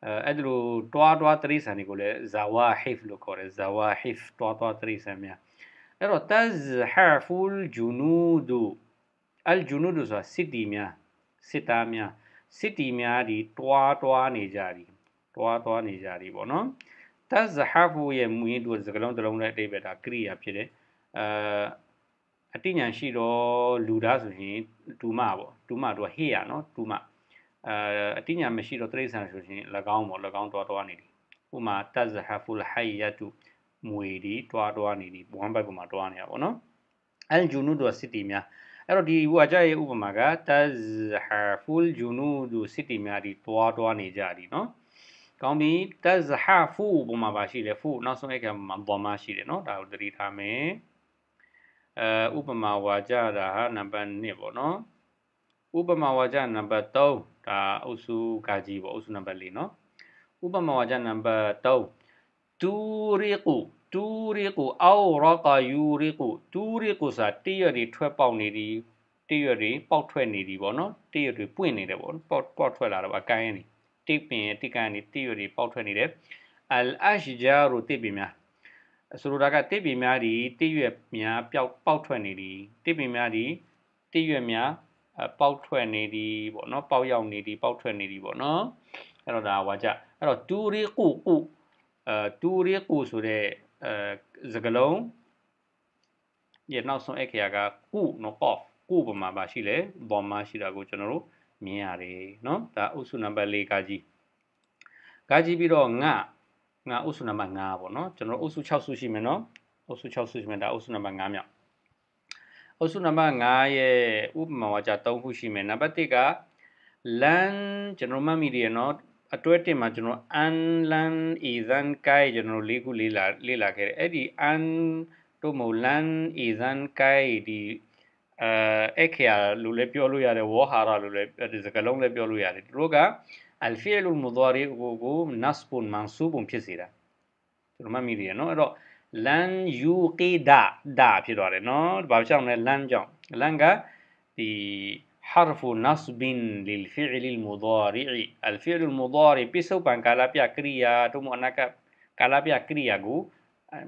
Speaker 1: အဲအဲ့ဒါလိုတွားတွားတရိษံတွေကိုလည်းဇာဝဟိဖ်လို့ခေါ်တယ်ဇာဝဟိဖ်တွားတွားတရိษံများအဲ့တော့တဇဟဖူလ်ဂျူနူဒူအလ်ဂျူနူဒူဆိုတာစစ်တီများစစ်သားများစစ်တီများဒီတွားတွားနေကြသည်တွားတွားနေကြသည်ပေါ့နော်တဇဟဖူရဲ့မူရင်းတူစကလုံးတစ်လုံးနဲ့အတိပ္ပယ်ဒါကရိယာဖြစ်တယ်အာအတိညာရှိတော့လူသားဆိုရင်ဒူမပေါ့ဒူမတို့ဟေ့ရနော်ဒူမအာအတိညာမရှိတော့တိရစ္ဆာန်ဆိုရင်၎င်းပေါ့၎င်းတော်တော်နေတယ်ဥမာတဇဟဖူလဟိုင်ယတုမွေဒီတွားတွားနေဒီဝမ်ဘက်ကမှာတွားနေတာပေါ့နော်အဲဂျူနူဒူစစ်တီများအဲ့တော့ဒီဟိုအကြရဲ့ဥပမာကတဇဟဖူလဂျူနူဒူစစ်တီများဒီတွားတွားနေကြဒီနော်ကောင်းပြီတဇဟဖူပုံမှာပါရှိတယ်ဖူနောက်ဆုံးအဲ့ကမှာဘောမှာရှိတယ်နော်ဒါကိုသတိထားမယ်အဲဥပမာဝါကြတာဟာနံပါတ်1ပေါ့နော်ဥပမာဝါကြနံပါတ်3ဒါအုပ်စုကကြီးပေါ့အုပ်စုနံပါတ်4နော်ဥပမာဝါကြနံပါတ်3တူရီကူတူရီကူအောရကယူရီကူတူရီကူစာတရရီထွက်ပေါက်နေသည်တရရီပေါက်ထွက်နေသည်ပေါ့နော်တရရီပွင့်နေတယ်ပေါ့ပေါက်ပေါက်ထွက်လာတော့အကိုင်းနေတိပင်တိကန်နေတိရတွေပေါက်ထွက်နေတယ်အလ်အရှ်ဂျာရူတိပင်များဆိုလိုတာကတိပင်များဒီတိရွက်များပျောက်ပေါက်ထွက်နေသည်တိပင်များဒီတိရွက်များပေါက်ထွက်နေသည်ပေါ့နော်ပေါက်ရောက်နေသည်ပေါက်ထွက်နေသည်ပေါ့နော်အဲ့တော့ဒါဝါကြအဲ့တော့တူရီကူကူအဲတူရီကူဆိုတဲ့အဲစကလုံးရဲ့နောက်ဆုံးအခရာကကုနော်ကော့ကုပမာပါရှိလေဘောမာရှိတာကိုကျွန်တော်တို့မြင်ရတယ်နော်ဒါအုပ်စုနံပါတ်၄ကာကြီးကာကြီးပြီးတော့ငါငါအုပ်စုနံပါတ်5ပေါ့နော်ကျွန်တော်အုပ်စု6စုရှိမယ်နော်အုပ်စု6စုရှိမယ်ဒါအုပ်စုနံပါတ်5မြောက်အုပ်စုနံပါတ်5ရဲ့ဥပမာဝါကျ3ခုရှိမယ်နံပါတ်1က lan ကျွန်တော်မှတ်မိတယ်နော်အတွဲတင်မှာကျွန်တော် an lan izan kai ကျွန်တော်၄ခုလေ့လာလေ့လာခဲ့တယ်အဲ့ဒီ an တို့မို့ lan izan kai ဒီအဲအခရာလို့လည်းပြောလို့ရတယ်ဝဟာရလို့လည်းဒီစကားလုံးလည်းပြောလို့ရတယ်သူတို့ကအလ်ဖီအလူမူဒါရီကိုကိုနတ်စ်ပွန်မန်ဆူဘွန်ဖြစ်စေတာကျွန်တော်မှတ်မိတယ်နော်အဲ့တော့လန်ယူကီဒါဒါဖြစ်သွားတယ်နော်ဘာကြောင့်လဲလန်ကြောင့်လန်ကဒီ حرف نصب للفعل المضارع الفعل المضارع ပြစုံပံကာလပြကရိယာတို့မအနာကကာလပြကရိယာကို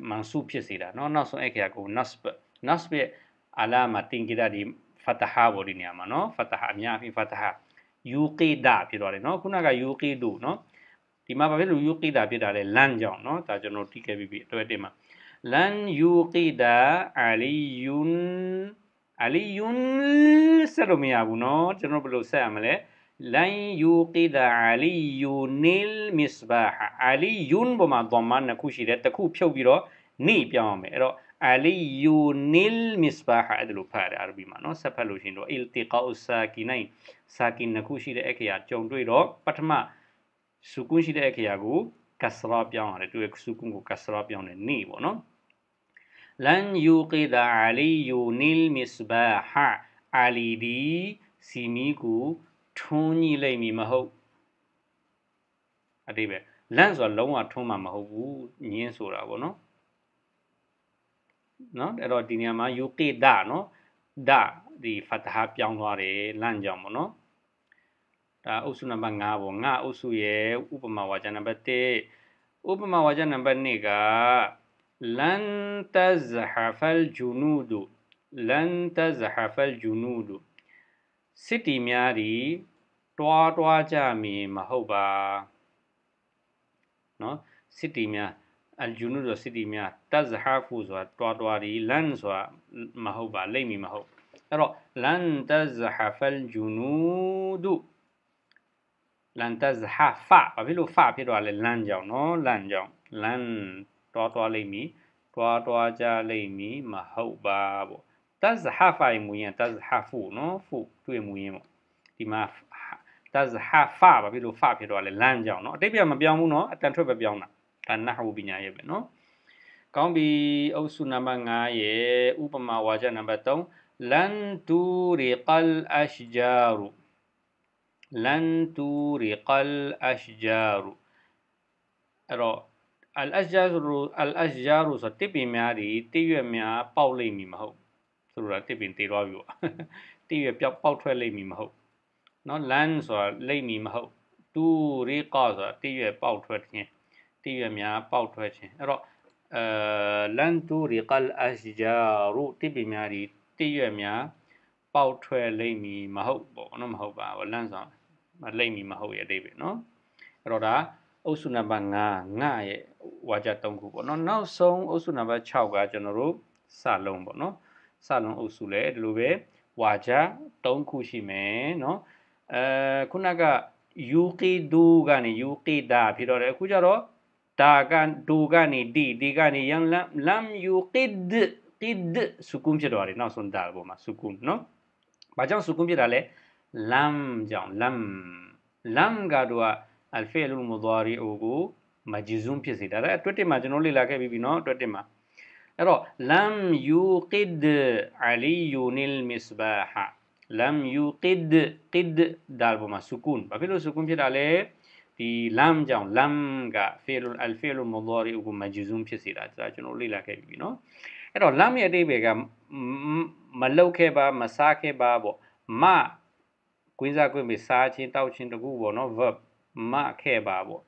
Speaker 1: မန်ဆူဖြစ်စေတာနော်နောက်ဆုံးအခရာကို nasb nasb ရဲ့အလာမတင်ကိဒါဒီဖတ်ဟာဘောဒီနေရာမှာနော်ဖတ်ဟာအများအဖြစ်ဖတ်ဟာယူကီဒါဖြစ်သွားတယ်နော်ခုနကယူကီဒူနော်ဒီမှာဘာဖြစ်လို့ယူကီဒါဖြစ်တာလဲလမ်းကြောင်းနော်ဒါကျွန်တော်တိခဲ့ပြီးပြီအတွဲတင်မှာလန်ယူကီဒါအလီယွန်းအလီယွန်းဆက်လို့မရဘူးနော်ကျွန်တော်ဘယ်လိုဆက်ရမလဲလန်ယူကီဒါအလီယွနီလ်မစ်ဘာဟအလီယွန်းဘမဒမန်နခုရှိတယ်တခုဖြုတ်ပြီးတော့နေပြောင်းအောင်ပဲအဲ့တော့အလီယူနီလ်မစ်ဘာဟအဲ့ဒါလိုဖတ်ရအာရဘီမှာနော်ဆက်ဖတ်လို့ရှိရင်တော့အီလ်တီကောဆာကီနိုင်ဆာကီနခုရှိတဲ့အခရာကြုံတွေ့တော့ပထမစူကွန်းရှိတဲ့အခရာကိုကဆရာပြောင်းရတယ်သူရဲ့စူကွန်းကိုကဆရာပြောင်းတယ်နေပေါ့နော်လန်ယူကီဒာအလီယူနီလ်မစ်ဘာဟအာလီဒီစီမီကိုထွန်းညှိလိုက်မည်မဟုတ်အတိပဲလန့်ဆိုတာလုံးဝထွန်းမှာမဟုတ်ဘူးညင်းဆိုတာပေါ့နော်နော်အဲ့တော့ဒီနေရာမှာယုကိဒနော်ဒဒီဖတ်ဟာပြောင်းသွားတယ်လန့်ကြောင်ပေါ့နော်ဒါအုပ်စုနံပါတ်5ပေါ့ငါအုပ်စုရဲ့ဥပမာဝါကျနံပါတ်1ဥပမာဝါကျနံပါတ်2ကလန်တဇဟဖလ်ဂျူနူဒူလန်တဇဟဖလ်ဂျူနူဒူစစ်တီများဒီတွားတွားကြမည်မဟုတ်ပါနော်စစ်တီများအလ်ဂျူနူဒ်စစ်တီများတတ်ဇဟာဖူဆိုတာတွားတွားဒီလန်ဆိုတာမဟုတ်ပါလိမ့်မီမဟုတ်အဲ့တော့လန်တတ်ဇဟာဖလ်ဂျူနူဒ်လန်တတ်ဇဟာဖာဘာဖြစ်လို့ဖာဖြစ်သွားလဲလန်ကြောင့်နော်လန်ကြောင့်လန်တွားတွားလိမ့်မီတွားတွားကြလိမ့်မီမဟုတ်ပါပေါ့တတ်ဇဟာဖိုင်မူရင်တတ်ဇဟာဖူနော်ဖူတွေ့မူရင်ပေါ့ဒီမှာတတ်ဇဟာဖာဘာဖြစ်လို့ဖာဖြစ်သွားလဲလန်ကြောင့်နော်အတိတ်ပြမပြောင်းဘူးနော်အတန်ထွက်ပဲပြောင်းတာဒါနဟူပညာရဲ့ပဲနော်ကောင်းပြီအုပ်စုနံပါတ်5ရဲ့ဥပမာဝါကျနံပါတ်3လန်တူရီကလ်အရှ်ဂျာရူလန်တူရီကလ်အရှ်ဂျာရူအဲ့တော့အလ်အရှ်ဂျာရူအလ်အရှ်ဂျာရူဆိုတစ်ပင်များတွေတိရွက်များပေါက်လိမ့်မည်မဟုတ်ဆိုတော့တစ်ပင်တေသွားပြီပေါ့တိရွက်ပြောက်ပေါက်ထွက်လိမ့်မည်မဟုတ်နော်လန်ဆိုတာလိမ့်မည်မဟုတ်တူရီကာဆိုတာတိရွက်ပေါက်ထွက်ခြင်းတိရွက်များပေါက်ထွက်ခြင်းအဲ့တော့အဲလန်တူရီကလ်အရှ်ဂျာရူတိပီများဒီတိရွက်များပေါက်ထွက်လိမ့်မည်မဟုတ်ပေါ့နော်မဟုတ်ပါဘူးလန်ဆောင်မလိမ့်မည်မဟုတ်ရဲ့အတိပီနော်အဲ့တော့ဒါအုပ်စုနံပါတ်9ငါရဲ့ဝါကြ၃ခုပေါ့နော်နောက်ဆုံးအုပ်စုနံပါတ်6ကကျွန်တော်တို့စလုံးပေါ့နော်စလုံးအုပ်စုလည်းဒီလိုပဲဝါကြ၃ခုရှိမယ်နော်အဲခုနကယူကီဒူကနေယူကီဒါဖြစ်တော့တယ်အခုကျတော့တာကန်ဒူကနေဒီဒီကနေယန်လမ်လမ်ယူကစ်ဒ်ကစ်ဒ်စုကုမ်ဖြစ်သွားတယ်နောက်ဆုံးဒါပေါ်မှာစုကုမ်နော်ဘာကြောင့်စုကုမ်ဖြစ်တာလဲလမ်ကြောင့်လမ်လမ်ကတော့အလ်ဖီလ်မူဒါရီအူကိုမဂျဇွန်ဖြစ်စေတာဒါအတွက်တင်မှာကျွန်တော်လေ့လာခဲ့ပြီးပြီနော်အတွက်တင်မှာအဲ့တော့ lam yuqid aliyun al misbah lam yuqid qid ဒါပေါ်မှာစုကုမ်ဘာဖြစ်လို့စုကုမ်ဖြစ်တာလဲဒီလမ်ကြောင့်လမ်က fi'l al fi'l mudari ကို majzum ဖြစ်စေတာဒါကျွန်တော်လေ့လာခဲ့ပြီเนาะအဲ့တော့လမ်ရဲ့အတိပ္ပယ်ကမလုတ်ခဲ့ပါမစားခဲ့ပါပေါ့မကွင်းစားကွင်းပြီးစားခြင်းတောက်ခြင်းတကူပေါ့နော် verb မခဲ့ပါပေါ့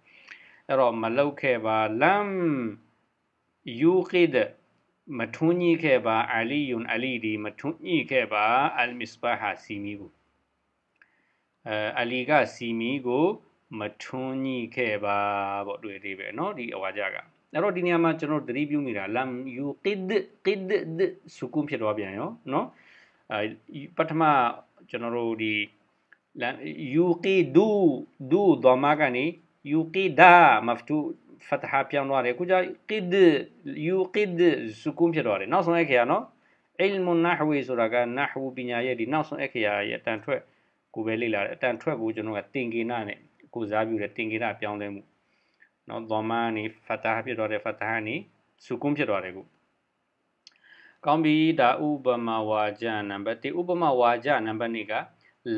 Speaker 1: အဲ့တော့မလုတ်ခဲ့ပါလမ်ယူခီဒမထွန်းကြီးခဲ့ပါအလီယွန်အလီဒီမထွန်းကြီးခဲ့ပါအလ်မစ်ဘာဟာစီမီကိုအဲအလီကစီမီကိုမထွန်းညိခဲ့ပါပေါ့တွေ့သေးပဲเนาะဒီအဝါကြကအဲ့တော့ဒီနေရာမှာကျွန်တော်သတိပြုနေတာလမ်ယူကိဒ်ကိဒ်ဒ်စုကုမ်ဖြစ်တော့ပြန်ရောเนาะအဲပထမကျွန်တော်တို့ဒီလမ်ယူကိဒူဒူဒမကနေယူကိဒါမဖတူဖတ်ဟာပြောင်းသွားတယ်ခုကြကိဒ်ယူကိဒ်စုကုမ်ဖြစ်တော့တယ်နောက်ဆုံးအခါနော်အီလ်မွန်နဟဝီဆိုတာကနဟဝူပညာရဲ့ဒီနောက်ဆုံးအခါရဲ့အတန်ထွက်ကိုပဲလေ့လာတယ်အတန်ထွက်ကိုကျွန်တော်ကသင်္ကေနနဲ့ကိုစားပြုတဲ့တင်ကိရပြောင်းလဲမှုနော်ဒေါ်မန်နေဖတာဖြစ်တော့တယ်ဖတာနေစုကွန်းဖြစ်တော့တယ်ကိုကောင်းပြီဒါဥပမာဝါကျနံပါတ်1ဥပမာဝါကျနံပါတ်2က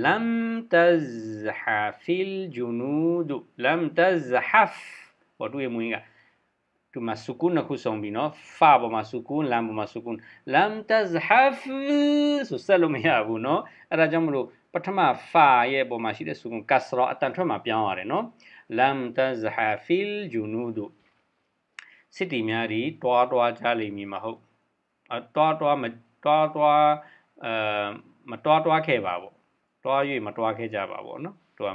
Speaker 1: لم تزحف الجنود لم تزحف ဘာတို့ရမွေးကဒီမှာစုကွန်းခုဆုံးပြီနော်ဖပေါ်မှာစုကွန်းလမ်ပေါ်မှာစုကွန်း لم تزحف ဆိုဆက်လို့မရဘူးနော်အဲ့ဒါကြောင့်မလို့ပထမဖာရဲ့ပုံမှာရှိတဲ့စုကုံကတ်စရာအတန်ထွက်မှာပြောင်းရတယ်နော်လမ်တန်ဇဟာဖီလ်ဂျူနူဒူစစ်တီများဒီတွားတွားကြလိမ့်မည်မဟုတ်အတွားတွားမတွားတွားအဲမတွားတွားခဲ့ပါဘူးတွား၍မတွားခဲ့ကြပါဘူးနော်သူက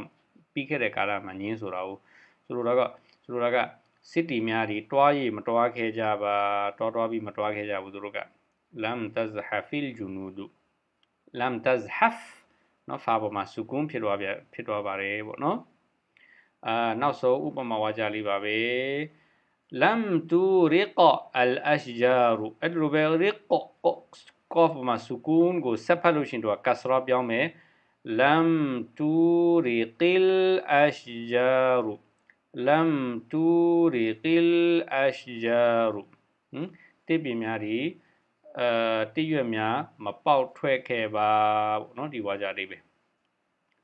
Speaker 1: ပြီးခဲ့တဲ့ကာလမှာညင်းဆိုတာကိုဆိုလိုတာကဆိုလိုတာကစစ်တီများဒီတွား၍မတွားခဲ့ကြပါတွားတွားပြီးမတွားခဲ့ကြဘူးသူတို့ကလမ်တဇဟာဖီလ်ဂျူနူဒူလမ်တဇဟဖ်နော်ဖာပေါ်မှာစုကွန်းဖြစ်သွားပြဖြစ်သွားပါတယ်ပေါ့နော်အာနောက်ဆုံးဥပမာဝါကြလေးပါပဲလမ်တူရီကအလ်အရှ်ဂျာရူအဲ့လိုပဲရီကကော့ကော့ပေါ်မှာစုကွန်းကိုဆက်ဖတ်လို့ရှင်တော့ကစရာပြောင်းမယ်လမ်တူရီကီလ်အရှ်ဂျာရူလမ်တူရီကီလ်အရှ်ဂျာရူဟင်တိပ္ပိများဒီအဲတိရွတ်များမပေါက်ထွက်ခဲ့ပါပေါ့နော်ဒီဝါကြလေးပဲ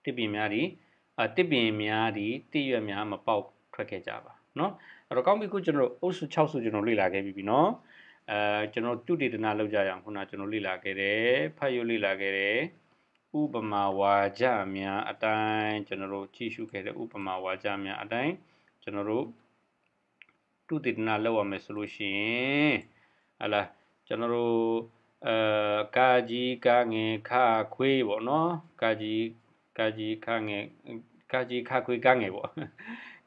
Speaker 1: တစ်ပင်များဒီအတစ်ပင်များဒီတိရွတ်များမပေါက်ထွက်ခဲ့ကြပါနော်အဲ့တော့ကောင်းပြီခုကျွန်တော်အုပ်စု6စုကျွန်တော်လေ့လာခဲ့ပြီပြီနော်အဲကျွန်တော်တုတေသနာလောက်ကြရအောင်ခုနကျွန်တော်လေ့လာခဲ့တယ်ဖတ်ယူလေ့လာခဲ့တယ်ဥပမာဝါကြများအတိုင်းကျွန်တော်တို့ကြည့်ရှုခဲ့တဲ့ဥပမာဝါကြများအတိုင်းကျွန်တော်တို့တုတေသနာလောက်ရမယ်ဆိုလို့ရှိရင်ဟလာကျွန်တော်တို့အဲကာကြီးကာငယ်ခခွေးပေါ့နော်ကာကြီးကာကြီးခငယ်ကာကြီးခခွေးကာငယ်ပေါ့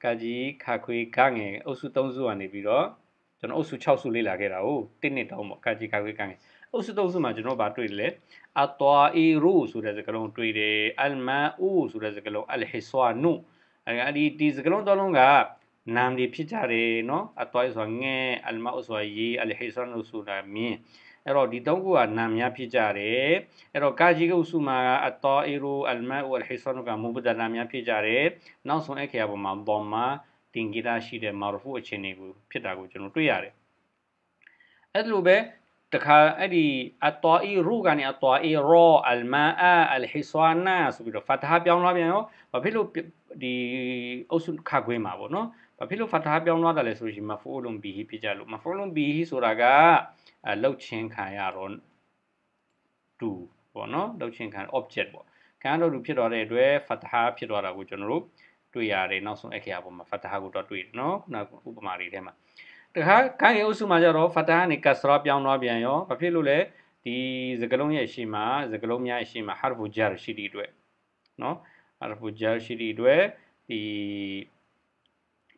Speaker 1: ကာကြီးခခွေးကာငယ်အုပ်စု၃စုကနေပြီးတော့ကျွန်တော်အုပ်စု6စုလေ့လာခဲ့တာဟုတ်တစ်နှစ်တောင်းပေါ့ကာကြီးခခွေးကာငယ်အုပ်စု၃စုမှာကျွန်တော်ဗာတွေ့လဲအသွာအီရူဆိုတဲ့စကားလုံးတွေ့တယ်အလ်မာအူဆိုတဲ့စကားလုံးအလ်ဟီဆွာနူအဲဒီဒီစကားလုံးသုံးလုံးကนามดีဖြစ်ကြတယ်เนาะအသွိုင်းဆိုငဲအလ်မောဆိုရေအလ်ဟိဆန်ဆိုတာမင်းအဲ့တော့ဒီသုံးခုကနာမများဖြစ်ကြတယ်အဲ့တော့ကာဂျီကုစုမာကအတောအီရိုအလ်မတ်ဝလ်ဟိဆန်ကမူဘဒနာများဖြစ်ကြတယ်နောက်ဆုံးအခေယပေါ်မှာဘောမာတင်ဂီတာရှိတဲ့မာရဖူအခြေအနေကိုဖြစ်တာကိုကျွန်တော်တွေ့ရတယ်အဲ့လိုပဲတခါအဲ့ဒီအတောအီရူကနေအတောအီရောအလ်မာအာအလ်ဟိဆာနာဆိုပြီးတော့ဖတ်ဟာပြောင်းလာပြန်ရောဘာဖြစ်လို့ဒီအုပ်စုခါခွေးမှာပေါ့နော်ဘာဖြစ်လို့ fatha ပြောင်းသွားတာလဲဆိုရင် maf'ulun bihi ဖြစ်ကြလို့ maf'ulun bihi ဆိုတာကလှုပ်ချင်းခံရတော့တူပေါ့နော်လှုပ်ချင်းခံ object ပေါ့ခံရတော့တူဖြစ်သွားတဲ့အတွက် fatha ဖြစ်သွားတာကိုကျွန်တော်တို့တွေ့ရတယ်နောက်ဆုံးအခရာပေါ်မှာ fatha ကိုတော့တွေ့တယ်နော်ခုနကဥပမာတွေထဲမှာတခါကံရဲ့အုပ်စုမှာကြတော့ fatha နဲ့ kasra ပြောင်းသွားပြန်ရောဘာဖြစ်လို့လဲဒီစကလုံးရဲ့ရှိမှာစကလုံးများရဲ့ရှိမှာ harfu jar ရှိတဲ့အတွက်နော် harfu jar ရှိတဲ့အတွက်ဒီ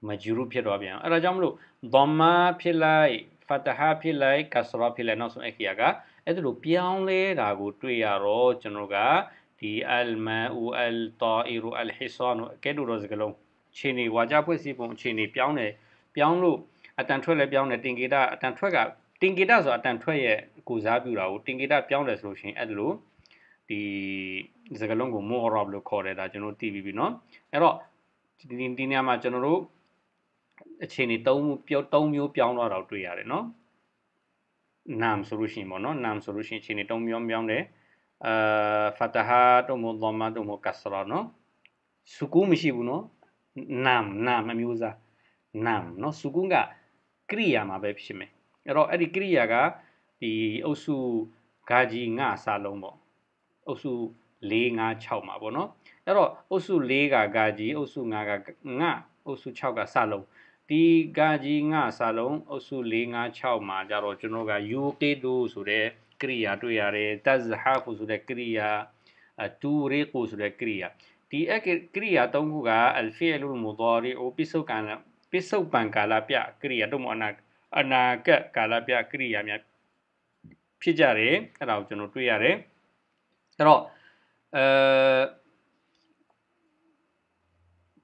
Speaker 1: မဂျူရုဖြစ်သွားပြန်အဲ့ဒါကြောင့်မလို့ဒမ္မာဖြစ်လိုက်ဖတဟာဖြစ်လိုက်ကဆရာဖြစ်လိုက်နောက်ဆုံးအခရာကအဲ့ဒါလိုပြောင်းလဲတာကိုတွေ့ရတော့ကျွန်တော်ကဒီအလ်မာအူအလ်တာအီရူအလ်ဟီဆန်ကဲဒူရောစကလုံးခြေနေဝါကြဖွဲ့စည်းပုံခြေနေပြောင်းတယ်ပြောင်းလို့အတန်ထွက်လဲပြောင်းတယ်တင်ကေတာအတန်ထွက်ကတင်ကေတာဆိုတာအတန်ထွက်ရဲ့ကိုစားပြူတာကိုတင်ကေတာပြောင်းတယ်ဆိုလို့ရှိရင်အဲ့ဒါလိုဒီစကလုံးကိုမော်ရော့လို့ခေါ်တယ်ဒါကျွန်တော်သိပြီပြီเนาะအဲ့တော့ဒီဒီနေရာမှာကျွန်တော်တို့အခြေအနေ၃မျိုးပြော၃မျိုးပြောင်းသွားတော့တွေ့ရတယ်နော်နာမ်ဆိုလို့ရှိရင်ပေါ့နော်နာမ်ဆိုလို့ရှိရင်အခြေအနေ၃မျိုးပြောင်းတယ်အာဖတဟာတို့မိုဒမတို့မိုကဆရာနော်စကူမရှိဘူးနော်နာမ်နာမ်အမျိုးစားနာမ်နော်စကူကကရိယာမှာပဲဖြစ်မယ်အဲ့တော့အဲ့ဒီကရိယာကဒီအုပ်စုဂါကြီးငါအစလုံးပေါ့အုပ်စု၄၅6မှာပေါ့နော်အဲ့တော့အုပ်စု၄ကဂါကြီးအုပ်စု၅ကငါအုပ်စု6ကစလုံးတီဂါကြီးငါစာလုံးအုပ်စု656မှာကြတော့ကျွန်တော်ကယူကေဒူဆိုတဲ့ကရိယာတွေ့ရတယ်တဇဟာဖူဆိုတဲ့ကရိယာတူရီကူဆိုတဲ့ကရိယာဒီအကရိယာ၃ခုကအလ်ဖီအလူမူဒါရီအိုပိစုတ်ကန်ပိစုတ်ပန်ကာလာပြကရိယာတို့မအနာအနာကကာလာပြကရိယာများဖြစ်ကြတယ်အဲ့ဒါကိုကျွန်တော်တွေ့ရတယ်အဲ့တော့အဲ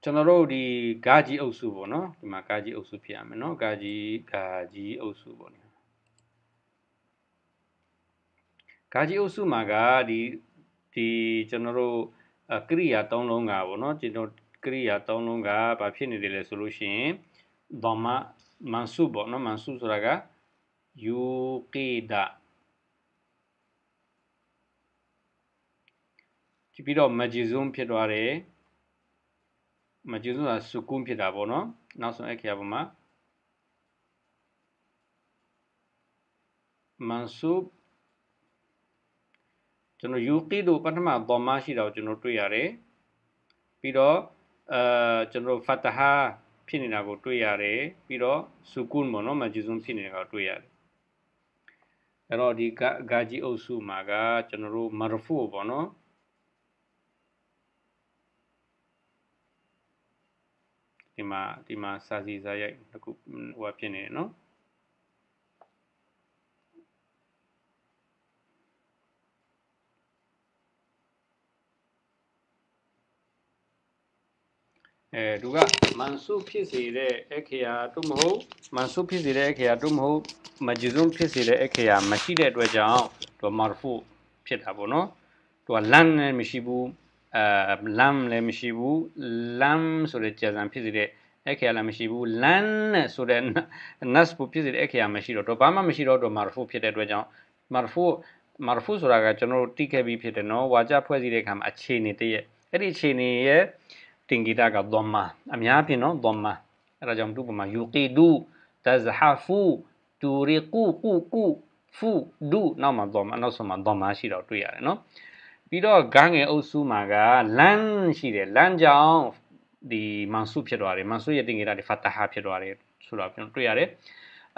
Speaker 1: ကျွန်တော်တို့ဒီဂါကြီးအုပ်စုပေါ့နော်ဒီမှာဂါကြီးအုပ်စုဖြစ်ရမယ်နော်ဂါကြီးဂါကြီးအုပ်စုပေါ့နော်ဂါကြီးအုပ်စုမှာကဒီဒီကျွန်တော်တို့ကရိယာ၃လုံးကပေါ့နော်ကျွန်တော်ကရိယာ၃လုံးကဘာဖြစ်နေတယ်လဲဆိုလို့ရှိရင်ဒေါမမန်ဆူပေါ့နော်မန်ဆူဆိုတာကယူကီဒာပြီးတော့မဂျီဇွန်ဖြစ်သွားတယ်။မဂျူးဆိုတာစုကွန်ဖြစ်တာပေါ့နော်နောက်ဆုံးအခရာပေါ်မှာမန်ဆူဘ်ကျွန်တော်ယူကီဒူပထမဒေါ်မရှိတော့ကျွန်တော်တွေ့ရတယ်ပြီးတော့အဲကျွန်တော်ဖတ်တဟာဖြစ်နေတာကိုတွေ့ရတယ်ပြီးတော့စုကွန်ပေါ့နော်မဂျူးစွန်ဖြစ်နေတာကိုတွေ့ရတယ်အဲ့တော့ဒီဂါဂျီအုပ်စုမှာကကျွန်တော်တို့မာရဖူပေါ့နော်ဒီမှာဒီမှာစာစီစာရိုက်တစ်ခုဟိုဖြစ်နေတယ်နော်အဲသူကမန်ဆူဖြစ်စေတဲ့အခရာတို့မဟုတ်မန်ဆူဖြစ်စေတဲ့အခရာတို့မဟုတ်မဂျူဇွန်ဖြစ်စေတဲ့အခရာမရှိတဲ့အတွက်ကြောင့်သူမာရဖူဖြစ်တာပေါ့နော်သူကလန်နဲ့မရှိဘူးအာလမ်လည်းမရှိဘူးလမ်ဆိုတဲ့ကြာစံဖြစ်စေတဲ့အခရာလည်းမရှိဘူးလန်ဆိုတဲ့ nasb ဖြစ်စေတဲ့အခရာမရှိတော့တော့ဘာမှမရှိတော့တော့ marfu ဖြစ်တဲ့အတွက်ကြောင့် marfu marfu ဆိုတာကကျွန်တော်တို့တိခဲ့ပြီးဖြစ်တယ်နော်ဝါကြဖွဲ့စည်းတဲ့အခါမှာအခြေအနေတည်းရဲ့အဲ့ဒီအခြေအနေရဲ့တင်ဂီတာကဒွန်မာအများဖြင့်နော်ဒွန်မာအဲ့ဒါကြောင့်သူ့ပုံမှာယူကီဒူတဇဟာဖူတူရီကူကူကူဖူဒူနောက်မှာဒွန်မာနောက်ဆုံးမှာဒွန်မာရှိတော့တွေ့ရတယ်နော်ပြီးတော့ဂန်းငယ်အုပ်စုမှာကလမ်းရှိတယ်လမ်းကြောင်းဒီမန်ဆုဖြစ်သွားတယ်မန်ဆုရဲ့တင်ကြတာဒီဖတ်တာဟာဖြစ်သွားတယ်ဆိုတော့ကျွန်တော်တွေ့ရတယ်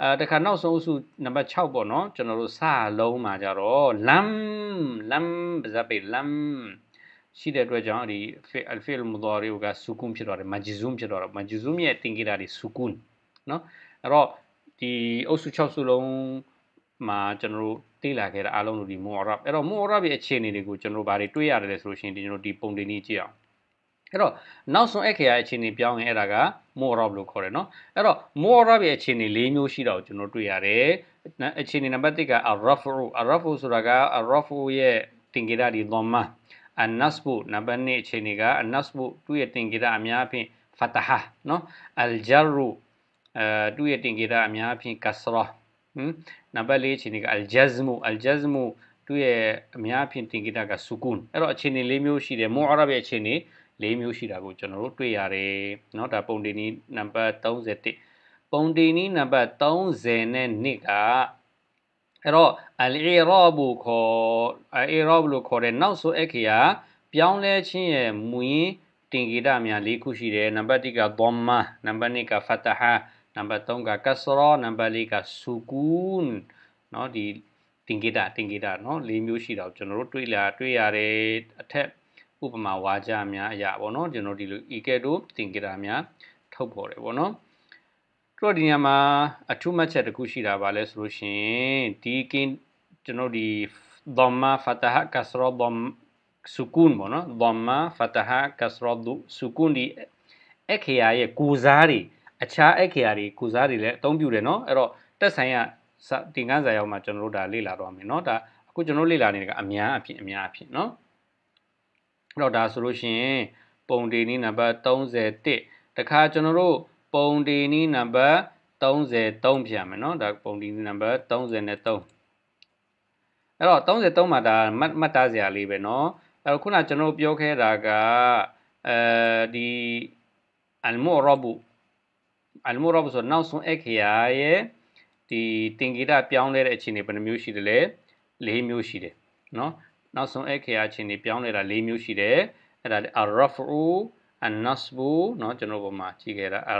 Speaker 1: အဲတခါနောက်ဆုံးအုပ်စုနံပါတ်6ပေါ့နော်ကျွန်တော်တို့စာလုံးမှာကြတော့လမ်လမ်ဘာသာပေလမ်ရှိတဲ့အတွက်ကြောင့်ဒီအလ်ဖီလ်မူဒါရီကဆူကွန်ဖြစ်သွားတယ်မဂျီဇွမ်ဖြစ်သွားတော့မဂျီဇွမ်ရဲ့တင်ကြတာဒီဆူကွန်နော်အဲ့တော့ဒီအုပ်စု6စုလုံးမှာကျွန်တော်တို့လေ့လာခဲ့တာအားလုံးလို့ဒီ moon orbit အဲ့တော့ moon orbit ရဲ့အခြေအနေတွေကိုကျွန်တော်တို့ဗာတွေတွေ့ရတယ်လဲဆိုလို့ရှိရင်ဒီကျွန်တော်ဒီပုံတင်လေးကြည့်အောင်အဲ့တော့နောက်ဆုံးအခရာအခြေအနေပြောင်းရင်အဲ့ဒါက moon orbit လို့ခေါ်တယ်เนาะအဲ့တော့ moon orbit ရဲ့အခြေအနေ၄မျိုးရှိတာကိုကျွန်တော်တွေ့ရတယ်အခြေအနေနံပါတ်1က arafo arafo ဆိုတာက arafo ရဲ့တင်ကြတာဒီ dhamma အနတ်ဘုနံပါတ်2အခြေအနေကအနတ်ဘုသူ့ရဲ့တင်ကြတာအများအဖြင့် fataha เนาะ al jarru အဲသူ့ရဲ့တင်ကြတာအများအဖြင့် kasra ဟမ်နံပါတ်၄အခြေအနေကအလ်ဂျဇမူအလ်ဂျဇမူသူ့ရဲ့အများဖြင့်တင်ကိတာကဆူကွန်အဲ့တော့အခြေအနေ၄မျိုးရှိတယ်မွန်အာရဗ်ရဲ့အခြေအနေ၄မျိုးရှိတာကိုကျွန်တော်တို့တွေ့ရတယ်เนาะဒါပုံတင်နီးနံပါတ်31ပုံတင်နီးနံပါတ်30နဲ့နှစ်ကအဲ့တော့အလ်အီရာဘူခေါ်အီရာဘူလို့ခေါ်တဲ့နောက်ဆိုအခရာပြောင်းလဲခြင်းရဲ့မူရင်းတင်ကိတာများ၄ခုရှိတယ်နံပါတ်1ကဒေါမနံပါတ်2ကဖတဟာနံပါတ်3ကကဆရာနံပါတ်4ကဆူကူန်เนาะဒီတင်ကိတာတင်ကိတာเนาะ၄မျိုးရှိတော့ကျွန်တော်တို့တွေ့လာတွေ့ရတယ်အထက်ဥပမာဝါကြများအရာပေါ့เนาะကျွန်တော်ဒီလိုဤကဲ့သို့တင်ကိတာများထုတ်ပေါ်တယ်ပေါ့เนาะတို့ဒီညမှာအထူးမှတ်ချက်တစ်ခုရှိတာပါလဲဆိုလို့ရှင်ဒီကင်ကျွန်တော်ဒီဒမ္မာဖတဟကဆရာဒမ္စုကွန်ပေါ့နော်ဒမ္မာဖတဟကဆရာဒုစုကွန်ဒီအခရာရဲ့ကိုစားတွေအခြား OKR တွေကုစားတွေလည်းအသုံးပြုတယ်เนาะအဲ့တော့တက်ဆိုင်ရတင်ကန်းစာရောက်မှာကျွန်တော်တို့ဒါလေ့လာတော့မယ်เนาะဒါအခုကျွန်တော်လေ့လာနေတာကအများအဖြစ်အများအဖြစ်เนาะအဲ့တော့ဒါဆိုလို့ရှိရင်ပုံတေနည်းနံပါတ်31တခါကျွန်တော်တို့ပုံတေနည်းနံပါတ်33ပြန်မယ်เนาะဒါပုံတေနည်းနံပါတ်33အဲ့တော့33မှာဒါမတ်မတ်တားစရာလေးပဲเนาะအဲ့တော့ခုနကျွန်တော်ပြောခဲ့တာကအဲဒီအလ်မောရဘူအလ်မူရဘဆိုနောက်ဆုံးအခရာရဲ့ဒီတင်ဂီတာပြောင်းလဲတဲ့အခြေအနေဘယ်နှမျိုးရှိတယ်လဲ၄မျိုးရှိတယ်နော်နောက်ဆုံးအခရာအခြေအနေပြောင်းလဲတာ၄မျိုးရှိတယ်အဲ့ဒါလေအရဖူအနတ်ဘူနော်ကျွန်တော်ပုံမှာကြည့်ခဲ့တာအ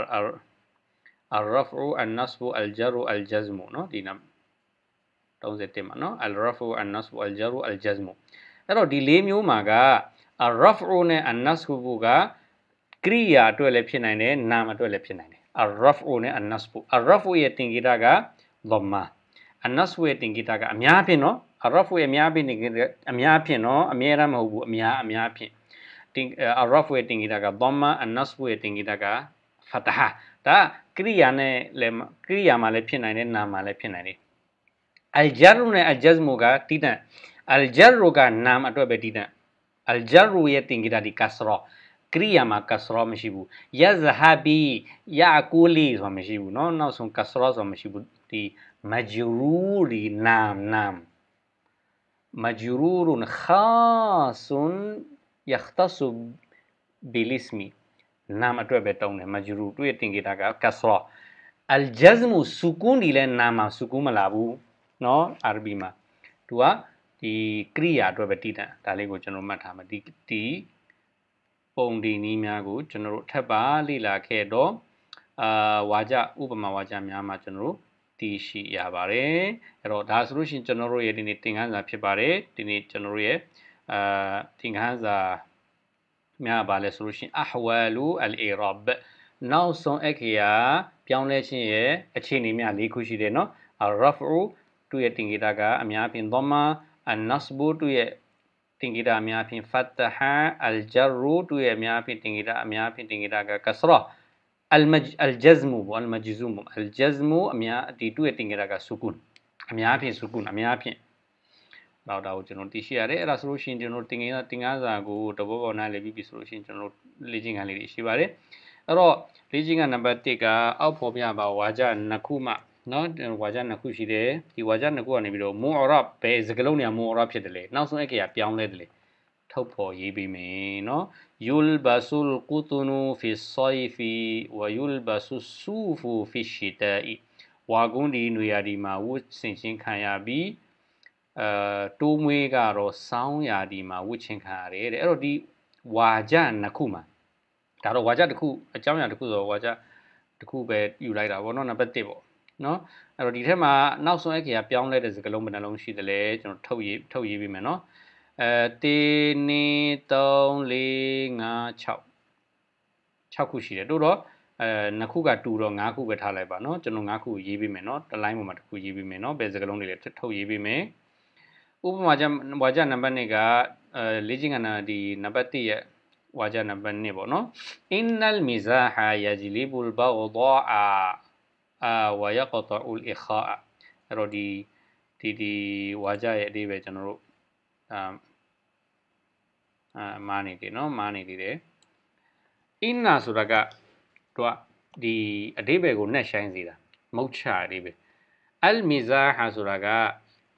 Speaker 1: အရဖူအနတ်ဘူအလ်ဂျရူအလ်ဂျဇမူနော်ဒီနာ31မှာနော်အလ်ရဖူအနတ်ဘူအလ်ဂျရူအလ်ဂျဇမူအဲ့တော့ဒီ၄မျိုးမှာကအရဖူနဲ့အနတ်ဘူကကရိယာအတွက်လည်းဖြစ်နိုင်တယ်နာမ်အတွက်လည်းဖြစ်နိုင်တယ် arrafu နဲ့ annasbu arrafu ရဲ့တင်ဂီတာက dhamma annasbu ရဲ့တင်ဂီတာကအများဖြင့်နော် arrafu ရဲ့အများဖြင့်တင်ဂီတာအများဖြင့်နော်အများရမဟုတ်ဘူးအများအများဖြင့်တင် arrafu ရဲ့တင်ဂီတာက dhamma annasbu ရဲ့တင်ဂီတာက fataha ဒါကရိယာနဲ့လည်းကရိယာမှာလည်းဖြစ်နိုင်တယ်နာမှာလည်းဖြစ်နိုင်တယ် al jarru နဲ့ al jazmu ကတိတန် al jarru ကနာမအတွက်ပဲတိတန် al jarru ရဲ့တင်ဂီတာဒီ kasra ကရိယာမှာကဆရာမရှိဘူးယဇဟာဘီယာကူလီဆိုတာမရှိဘူးเนาะနောက်ဆုံးကဆရာဆိုတာမရှိဘူးဒီမဂျရူရီနမ်နမ်မဂျရူရုန်ခါဆွန်ယခတဆူဘီလစ်မီနာမအတွက်ပဲတောင်းတယ်မဂျရူတွေ့တင်ကြတာကကဆရာအလ်ဂျဇမူဆူကွန်ဒီလဲနာမှာဆူကွန်မလာဘူးเนาะအာရဘီမှာသူကဒီကရိယာအတွက်ပဲတည်တံ့ဒါလေးကိုကျွန်တော်မှတ်ထားမှာဒီဒီပုံဒီနည်းများကိုကျွန်တော်တို့ထပ်ပါလေ့လာခဲ့တော့အာဝါကြဥပမာဝါကြများမှာကျွန်တော်တို့သိရှိရပါတယ်အဲ့တော့ဒါဆိုလို့ရှိရင်ကျွန်တော်တို့ရဲ့ဒီနေ့သင်ခန်းစာဖြစ်ပါတယ်ဒီနေ့ကျွန်တော်တို့ရဲ့အာသင်ခန်းစာများပါလဲဆိုလို့ရှိရင်အဟဝါလူအလ်အီရာဘ်နောက်ဆုံးအခရာပြောင်းလဲခြင်းရဲ့အခြေအနေများ၄ခုရှိတယ်နော် الرفع သူ့ရဲ့တင်ဂေတာကအများအပြင် dhamma an-nasb သူ့ရဲ့တင်ဂီတာအများဖြင့်ဖတ်တဟာအလ်ဂျရူတူရဲ့အများဖြင့်တင်ဂီတာအများဖြင့်တင်ဂီတာကကဆရာအလ်မဂျ်အလ်ဂျဇမူဝလ်မဂျဇူမူအလ်ဂျဇမူအများအတီတူရဲ့တင်ဂီတာကဆူကုနအများဖြင့်ဆူကုနအများဖြင့်နောက်တော့ကျွန်တော်တီးရှိရတယ်အဲ့ဒါဆိုလို့ရှိရင်ကျွန်တော်တင်ငင်းတင်ငန်းစာကိုတဘောပေါ်နိုင်လေပြီးပြီဆိုလို့ရှိရင်ကျွန်တော်လေ့ကျင့်ခန်းလေးရှိပါတယ်အဲ့တော့လေ့ကျင့်ခန်းနံပါတ်1ကအောက်ဖော်ပြပါဝါကျနှစ်ခုမှာနော်ဝါကျနှစ်ခုရှိတယ်ဒီဝါကျနှစ်ခုကနေပြီးတော့မွန်အော်ရဘယ်စကလုံးနေမွန်အော်ရဖြစ်တယ်လေနောက်ဆုံးအကေကပြောင်းလဲတယ်လေထုတ်ဖော်ရေးပြီးမယ်နော်ယူလ်ဘဆုလ်ကုတနူဖီဆိုင်ဖီဝယူလ်ဘဆုဆူဖူဖီရှီတာအီဝါကွန်းဒီနွေရာဒီမှာဝတ်ဆင်ချင်းခံရပြီးအဲတိုးမွေးကတော့စောင်းရာဒီမှာဝတ်ချင်းခံရတယ်တဲ့အဲ့တော့ဒီဝါကျနှစ်ခုမှာဒါတော့ဝါကျတစ်ခုအကြောင်းအရာတစ်ခုဆိုတော့ဝါကျတစ်ခုပဲယူလိုက်တာဗောနော်နံပါတ်1ပေါ့နော်အဲ့တော့ဒီထက်မှာနောက်ဆုံးအခါပြောင်းလဲတဲ့စကားလုံးဘယ်နှလုံးရှိသလဲကျွန်တော်ထုတ်ရေးထုတ်ရေးပြီးမယ်နော်အဲတေနေ3 4 5 6 6ခုရှိတယ်တို့တော့အဲနှစ်ခုကတူတော့5ခုပဲထားလိုက်ပါเนาะကျွန်တော်5ခုရေးပေးမယ်เนาะတစ်လိုင်းပေါ်မှာတစ်ခုရေးပေးမယ်เนาะဘယ်စကားလုံးတွေလဲထုတ်ရေးပေးမယ်ဥပမာကြဝါကျနံပါတ်1ကအဲလေ့ကျင့်ခန္ဓာဒီနံပါတ်1ရဲ့ဝါကျနံပါတ်1ပေါ့เนาะ innal mizaha yajlibul baghdha အာဝယကတအူလ်အခါအဲ့တော့ဒီဒီဒီဝါကြရဲ့အသေးပဲကျွန်တော်တို့အမ်အာမာနေတယ်နော်မာနေတယ်အင်းနာဆိုတာကတော့ဒီအသေးပဲကိုနှက်ဆိုင်စေတာမုတ်ချအသေးပဲအလ်မီဇာဟာဆိုတာက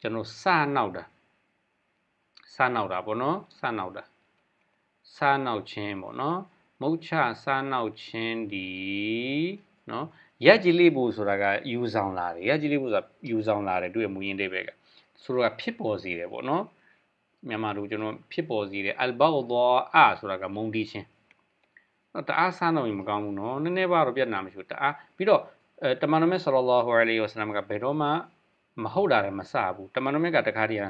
Speaker 1: ကျွန်တော်စနောက်တာစနောက်တာပေါ့နော်စနောက်တာစနောက်ခြင်းပေါ့နော်မုတ်ချစနောက်ခြင်းဒီနော်ရက်ကြီးလေးဖို့ဆိုတာကယူဆောင်လာတယ်ရက်ကြီးလေးဖို့ဆိုတာယူဆောင်လာတယ်သူ့ရဲ့မူရင်းတိဘက်ကဆိုတော့ဖြစ်ပေါ်စီတယ်ပေါ့နော်မြန်မာတို့ကျွန်တော်ဖြစ်ပေါ်စီတယ်အလ်ဘောက်ဒေါ်အာဆိုတာကမုံတီးချင်းတအားဆန်းတော့မကောင်းဘူးနော်နည်းနည်းပါတော့ပြတ်နာမရှိဘူးတအားပြီးတော့အဲတမန်တော်မြတ်ဆလ္လာဟူအလိုင်းဝါဆလမ်ကဘယ်တော့မှမဟုတ်တာလည်းမစဘူးတမန်တော်မြတ်ကတခါတည်း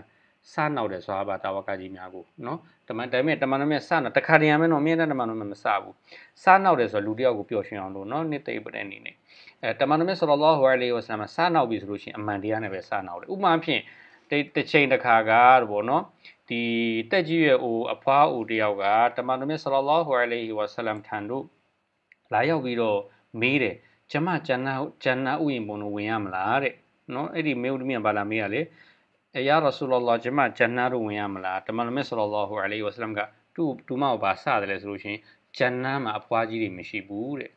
Speaker 1: စနောက်တယ်ဆိုတာပါတာဝကကြီးများကိုနော်တမန်တိုင်းမဲ့တမန်တော်မြတ်စနောက်တခါတည်းရမယ်နော်မြင်းတဲ့တမန်တော်မြတ်မစဘူးစနောက်တယ်ဆိုလူတယောက်ကိုပျော်ရွှင်အောင်လို့နော်နှစ်သိပ်ပတဲ့အနေနဲ့အဲတမန်တော်မြတ်ဆလလောဟူအလိုင်းဝဆလမ်စနောက်ပြီဆိုလို့ရှိရင်အမှန်တရားနဲ့ပဲစနောက်တယ်ဥပမာဖြင့်တစ်ချိန်တစ်ခါကတဘောနော်ဒီတက်ကြီးရဲ့အိုအဖွားအိုတယောက်ကတမန်တော်မြတ်ဆလလောဟူအလိုင်းဝဆလမ်ထံသို့လာရောက်ပြီးတော့မေးတယ်ကျမဂျန်နာဂျန်နာဥယျာဉ်ဘုံကိုဝင်ရမလားတဲ့နော်အဲ့ဒီမေဦးတမီးကဘာလာမေးရလဲရာရာဆူလလာဂျမဂျန်နာတို့ဝင်ရမလားတမန်တော်မြတ်ဆလလာဟူအလိုင်းဝဆလမ်ကသူ့သူမကိုပါစတယ်လဲဆိုလို့ရှိရင်ဂျန်နာမှာအဖွားကြီးတွေမရှိဘူးတဲ့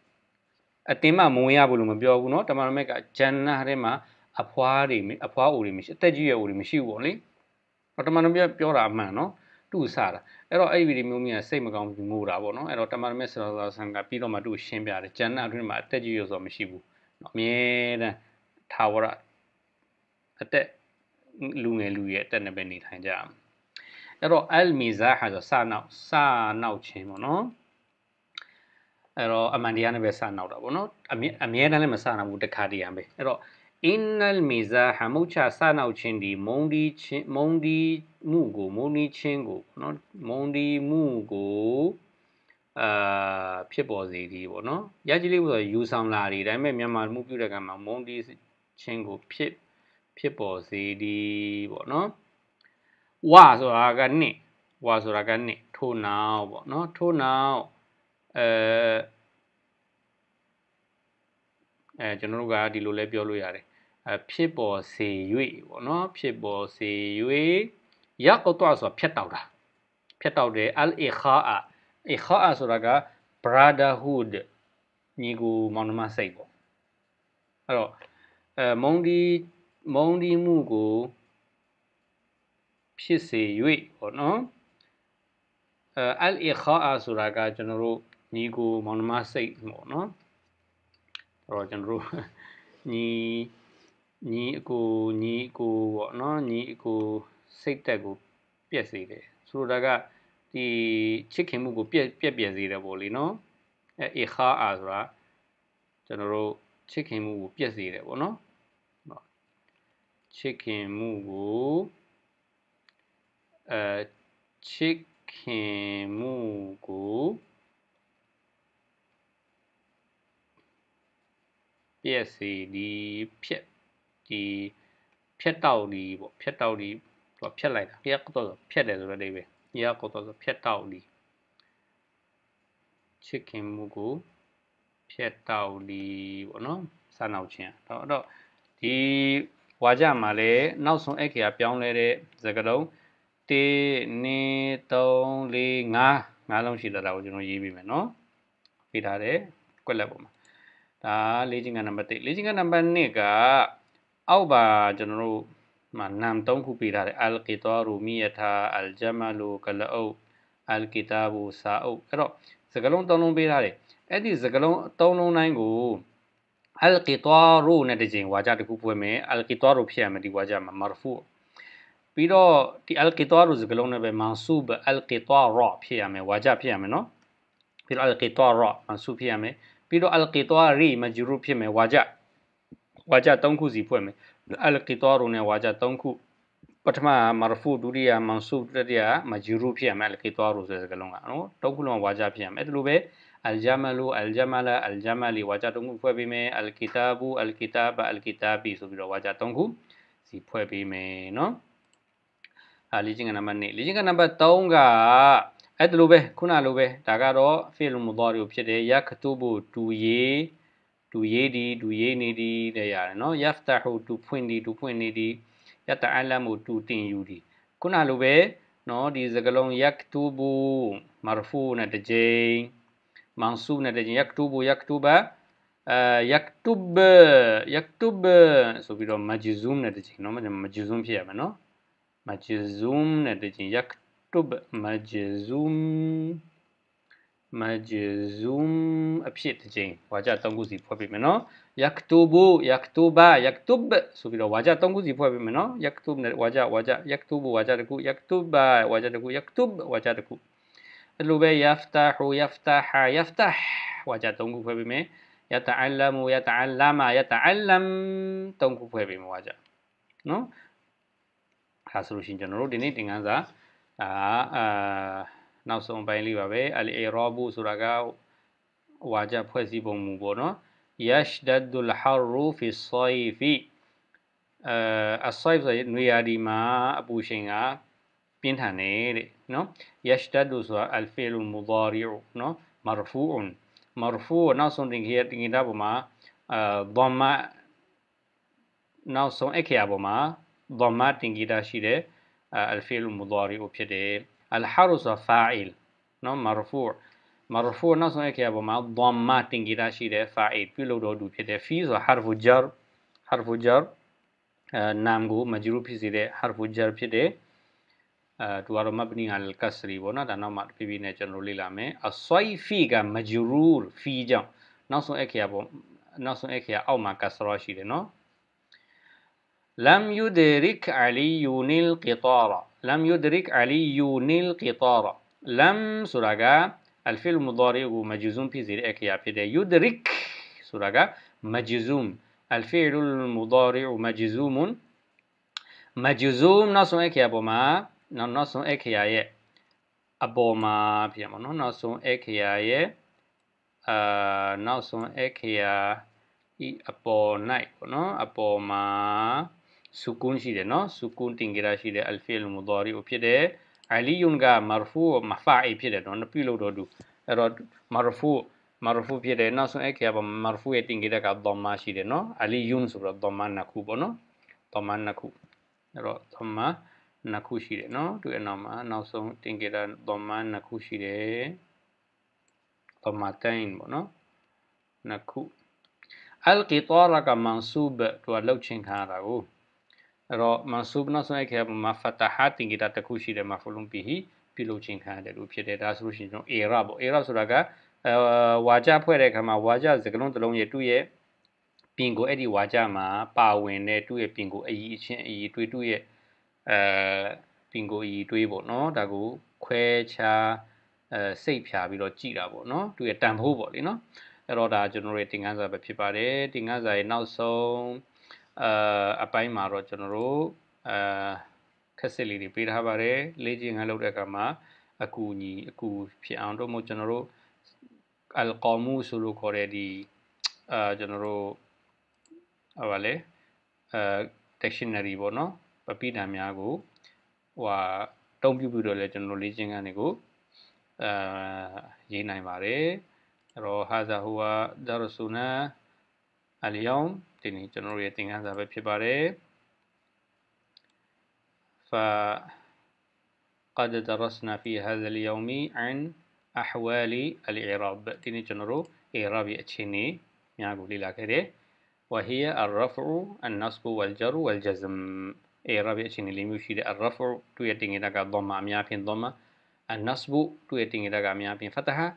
Speaker 1: အတင်းမမဝင်ရဘူးလို့မပြောဘူးเนาะတမန်တော်မြတ်ကဂျန်နာထဲမှာအဖွားတွေအဖွားအိုတွေမရှိအသက်ကြီးရဲ့အိုတွေမရှိဘူးပေါ့လေတော့တမန်တော်မြတ်ပြောတာအမှန်เนาะသူ့စတာအဲ့တော့အဲ့ဒီဗီဒီမျိုးမြင်စိတ်မကောင်းဘူးငိုတာပေါ့နော်အဲ့တော့တမန်တော်မြတ်ဆလလာဆန်ကပြီးတော့မှသူ့ရှင်းပြတယ်ဂျန်နာအတွင်းမှာအသက်ကြီးရဆိုမရှိဘူးเนาะအမြဲတမ်းသာဝရအသက်လူငယ်လူရဲ့အတက်နဲ့ပဲနေထိုင်ကြအောင်အဲ့တော့ al mizah ဟာဆိုစာနောက်စာနောက်ခြင်းပေါ့နော်အဲ့တော့အမှန်တရားနဲ့ပဲစာနောက်တာပေါ့နော်အမြဲအမြဲတမ်းလည်းမစာနောက်ဘူးတခါတည်းရံပဲအဲ့တော့ innal mizah မုတ်ချစာနောက်ခြင်းဒီမုံဒီခြင်းမုံဒီမှုကိုမုံဒီခြင်းကိုနော်မုံဒီမှုကိုအာဖြစ်ပေါ်စေသည်ပေါ့နော်ရကြည်လေးဆိုယူဆောင်လာဒီတိုင်းပဲမြန်မာမှုပြုတဲ့ကံမှာမုံဒီခြင်းကိုဖြစ်ဖြစ်ပေါ်စေသည်ပေါ့နော်ဝဆိုတာကနှစ်ဝါဆိုတာကနှစ်ထို့နောက်ပေါ့နော်ထို့နောက်အဲအဲကျွန်တော်တို့ကဒီလိုလဲပြောလို့ရတယ်အဖြစ်ပေါ်စေ၍ပေါ့နော်ဖြစ်ပေါ်စေ၍ရက်ကောတော့ဆိုတာဖြတ်တောက်တာဖြတ်တောက်တယ်အလ်အီခါအအီခါအဆိုတာက brotherhood ညီကိုမောင်နှမစိတ်ပေါ့အဲ့တော့အဲမုံဒီမုံဒီမှုကိုဖြစ်စေ၍ပေါ့နော်အလ်အခါအဆိုတာကကျွန်တော်တို့ညီကိုမောင်နှမစိတ်ပေါ့နော်အဲ့တော့ကျွန်တော်တို့ညီညီအကိုညီအကိုပေါ့နော်ညီအကိုစိတ်သက်ကိုပြက်စေတယ်ဆိုတာကဒီချစ်ခင်မှုကိုပြက်ပြက်ပြက်စေတယ်ပေါ့လေနော်အဲအခါအဆိုတာကျွန်တော်တို့ချစ်ခင်မှုကိုပြက်စေတယ်ပေါ့နော်ချစ်ခင်မှုကိုအဲချစ်ခင်မှုကိုပြည့်စီဒီဖြက်ဒီဖြက်တောက်ဒီပေါ့ဖြက်တောက်ဒီဟိုဖြက်လိုက်တာဖြက်တော့ဖြက်တယ်ဆိုတော့နေပဲညကတော့ဖြက်တောက်ဒီချစ်ခင်မှုကိုဖြက်တောက်ဒီပေါ့နော်စာနောက်ချင်းတော့အဲ့တော့ဒီဝါကြမှာလည်းနောက်ဆုံးအခရာပြောင်းလဲတဲ့စကားလုံး1 2 3 4 5ငါးလုံးရှိတာကိုကျွန်တော်ရေးပြီးမယ်နော်ပြထားတယ်ကွက်လက်ပေါ်မှာဒါလေ့ကျင့်ခန်းနံပါတ်1လေ့ကျင့်ခန်းနံပါတ်2ကအောက်ပါကျွန်တော်တို့မှာနံ3ခုပြထားတယ်အလ်ကီတာရူမီယတာအလ်ဂျမလူကလအုပ်အလ်ကီတာဘူစာအုပ်အဲ့တော့စကားလုံး3လုံးပြထားတယ်အဲ့ဒီစကားလုံး3လုံးတိုင်းကိုအလ်ကီတာရူနဲ့တကြိမ်ဝါကြတစ်ခုပွဲမယ်အလ်ကီတာရူဖြစ်ရမယ်ဒီဝါကြမှာမာရဖူပြီးတော့ဒီအလ်ကီတာရူစကလုံးနဲ့ပဲမန်ဆူဘအလ်ကီတာရဖြစ်ရမယ်ဝါကြဖြစ်ရမယ်နော်ပြီးတော့အလ်ကီတာရမန်ဆူဖြစ်ရမယ်ပြီးတော့အလ်ကီတာရီမဂျူရူဖြစ်မယ်ဝါကြဝါကြ၃ခုစီဖွဲ့မယ်အလ်ကီတာရူနဲ့ဝါကြ၃ခုပထမမာရဖူဒုတိယမန်ဆူတတိယမဂျူရူဖြစ်ရမယ်အလ်ကီတာရူဆိုတဲ့စကလုံးကနော်၃ခုလုံးဝါကြဖြစ်ရမယ်အဲ့ဒါလိုပဲ الجمل الجمل الجمل ဝါကျသုံးခုဖွဲ့ပေးမယ် الكتاب الكتاب الكتاب ဆိုပြီးတော့ဝါကျသုံးခုစီဖွဲ့ပေးမယ်နော်အာလေ့ကျင့်ခန်းနံပါတ်1လေ့ကျင့်ခန်းနံပါတ်3ကအဲ့ဒါလိုပဲခုနလိုပဲဒါကတော့ fi'l mudari ကိုဖြစ်တယ်ယာခတုဘူတူရေတူရေးဒီတူရေးနေဒီတဲ့ရတယ်နော် yaftahu တူဖွင့်ဒီတူဖွင့်နေဒီ yata'allamu တူတင်ယူဒီခုနလိုပဲနော်ဒီစကလုံး yaktubu marfu နဲ့တစ်ကြိမ် mansubna da yaktubu yaktuba yaktub yaktub ဆိုပြီးတော့ majzum နဲ့တချင်เนาะ majzum ဖြစ်ရမှာเนาะ majzum နဲ့တချင် yaktub majzum majzum အဖြစ်တချင်ဝါကျ၃ခုစီဖွဲ့ပေးမယ်เนาะ yaktubu yaktuba yaktub ဆိုပြီးတော့ဝါကျ၃ခုစီဖွဲ့ပေးမယ်เนาะ yaktub နဲ့ဝါကျဝါကျ yaktubu ဝါကျတခု yaktuba ဝါကျတခု yaktub ဝါကျတခုအဲ့လိုပဲ yaftahu yaftaha yaftah ဝါကြသုံးခုဖွဲ့ပေးမယ် yata'allamu yata'allama yata'allam သုံးခုဖွဲ့ပေးမယ်ဝါကြနော်ဒါဆိုလို့ရှိရင်ကျွန်တော်တို့ဒီနေ့သင်ခန်းစာအာအာနောက်ဆုံးပိုင်းလေးပါပဲအလ်အေရောဘူဆိုတာကဝါကြဖွဲ့စည်းပုံမူပေါ့နော် يشدد الحر في الصيف အာအဆိုင်ဆိုနွေရာဒီမှာအပူချိန်ကပြင်းထန်တယ်တဲ့နော် yashtaddu ဆိုတာ al fi'l al mudari'u နော် marfu'un marfu' နောက်ဆုံးတင်ခရတင်ခရပေါ်မှာအာဒမနောက်ဆုံးအခရာပေါ်မှာဒမတင်ခရရှိတဲ့ al fi'l al mudari'u ဖြစ်တယ် al haru ဆိုတာ fa'il နော် marfu' marfu' နောက်ဆုံးအခရာပေါ်မှာဒမတင်ခရရှိတဲ့ fa'il ပြုလုပ်တော်သူဖြစ်တယ် fi ဆိုတာ harfu jar harfu jar နာမ်ကိုမဂျရူဖြစ်စေတဲ့ harfu jar ဖြစ်တယ် آه، دوباره مبني على الكسر بونا دانا معرفي بينا جنرو ليلا مي الصوي فيغا مجرور في جام نصو اكيا بو نصو اكيا او ما كسرا شي نو لم يدرك علي القطار لم يدرك علي القطار لم سرغا الفعل المضارع مجزوم في زير اكيا في يدرك سرغا مجزوم الفعل المضارع مجزوم مجزوم نصو اكيا بو ما နောက်နောက်ဆုံးအခရာရဲ့အပေါ်မှာဖြစ်ရမှာနော်နောက်ဆုံးအခရာရဲ့အာနောက်ဆုံးအခရာဤအပေါ် night ပေါ့နော်အပေါ်မှာစုကွန်းရှိတယ်နော်စုကွန်းတင်ကြရရှိတယ်အလ်ဖီလ်မူဒါရီဖြစ်တယ်အလီယွန်ကမာရဖူမဖာအီဖြစ်တယ်နော်နပြုလို့တော့သူအဲ့တော့မာရဖူမာရဖူဖြစ်တယ်နောက်ဆုံးအခရာပေါ်မာရဖူရဲ့တင်ကြတဲ့ကဒေါ်မာရှိတယ်နော်အလီယွန်ဆိုတော့ဒေါ်မာနခုပေါ့နော်ဒေါ်မာနခုအဲ့တော့ဒေါ်မာနှစ်ခုရှိတယ်နော်သူ့အနောက်မှာနောက်ဆုံးတင်ကေတာတော်မန်နှစ်ခုရှိတယ်တော်မတိုင်းပေါ့နော်နှစ်ခုအလ်ကီတာရကမန်ဆူဘသူကလောက်ချင်းခံရတာကိုအဲ့တော့မန်ဆူဘနောက်ဆုံးအခဲမှာဖတာဟာတင်ကေတာတစ်ခုရှိတယ်မှာဖလုံးပြီးပြုလုပ်ချင်းခံရတယ်လို့ဖြစ်တယ်ဒါဆိုလို့ရှိရင်ကျွန်တော်အေရာပေါ့အေရာဆိုတာကအဲဝါကြဖွဲ့တဲ့အခါမှာဝါကြစကလုံးတစ်လုံးရဲ့သူ့ရဲ့ပင်ကိုအဲ့ဒီဝါကြမှာပါဝင်တဲ့သူ့ရဲ့ပင်ကိုအကြီးအချင်းအကြီးတွေ့သူ့ရဲ့အဲပင်ကိုအီတွေးပေါ့နော်ဒါကိုခွဲခြားအဲစိတ်ဖြာပြီးတော့ကြည်တာပေါ့နော်သူရဲ့တန်ဖိုးပေါ့လေနော်အဲ့တော့ဒါကျွန်တော်တို့တင်ကန်းစာပဲဖြစ်ပါတယ်တင်ကန်းစာရဲ့နောက်ဆုံးအဲအပိုင်းမှာတော့ကျွန်တော်တို့အဲခက်စစ်လေးတွေပေးထားပါတယ်လေ့ကျင့်ခန်းလုပ်တဲ့အခါမှာအကူအညီအကူဖြစ်အောင်တို့မို့ကျွန်တော်တို့အလ်ကောမူဆိုလို့ခေါ်တဲ့ဒီအာကျွန်တော်တို့ဟောပါလေအဲ dictionary ပေါ့နော်ပိဒါများကိုဟိုဟာတုံးပြပြီးတော့လည်းကျွန်တော်လေ့ကျင့်ခန်းတွေကိုအာရေးနိုင်ပါတယ်အဲ့တော့ဟာဇာဟူဝါဒါရဆူနာအလျောင်းဒီနေ့ကျွန်တော်ရဲ့သင်ခန်းစာပဲဖြစ်ပါတယ်ဖာ قد درسنا في هذا اليوم عن أحوال الإعراب ဒီနေ့ကျွန်တော်တို့ إعراب ရဲ့အခြေအနေများကိုလေ့လာခဲ့တယ် وهي الرفع النصب والجر والجزم الرابع إيه، سين اللي ميوشي ده الرفع توي يتنجي ده كضمة أميا بين ضمة النصب توي يتنجي ده أميا بين فتحة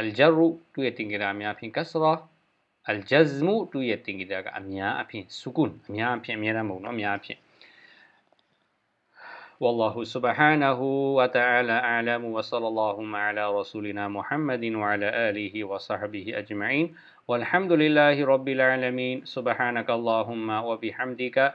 Speaker 1: الجر توي يتنجي ده أميا بين كسرة الجزم توي يتنجي ده أميا بين سكون أميا بين أميا مون أميا بين والله سبحانه وتعالى أعلم وصلى اللهم على رسولنا محمد وعلى آله وصحبه أجمعين والحمد لله رب العالمين سبحانك اللهم وبحمدك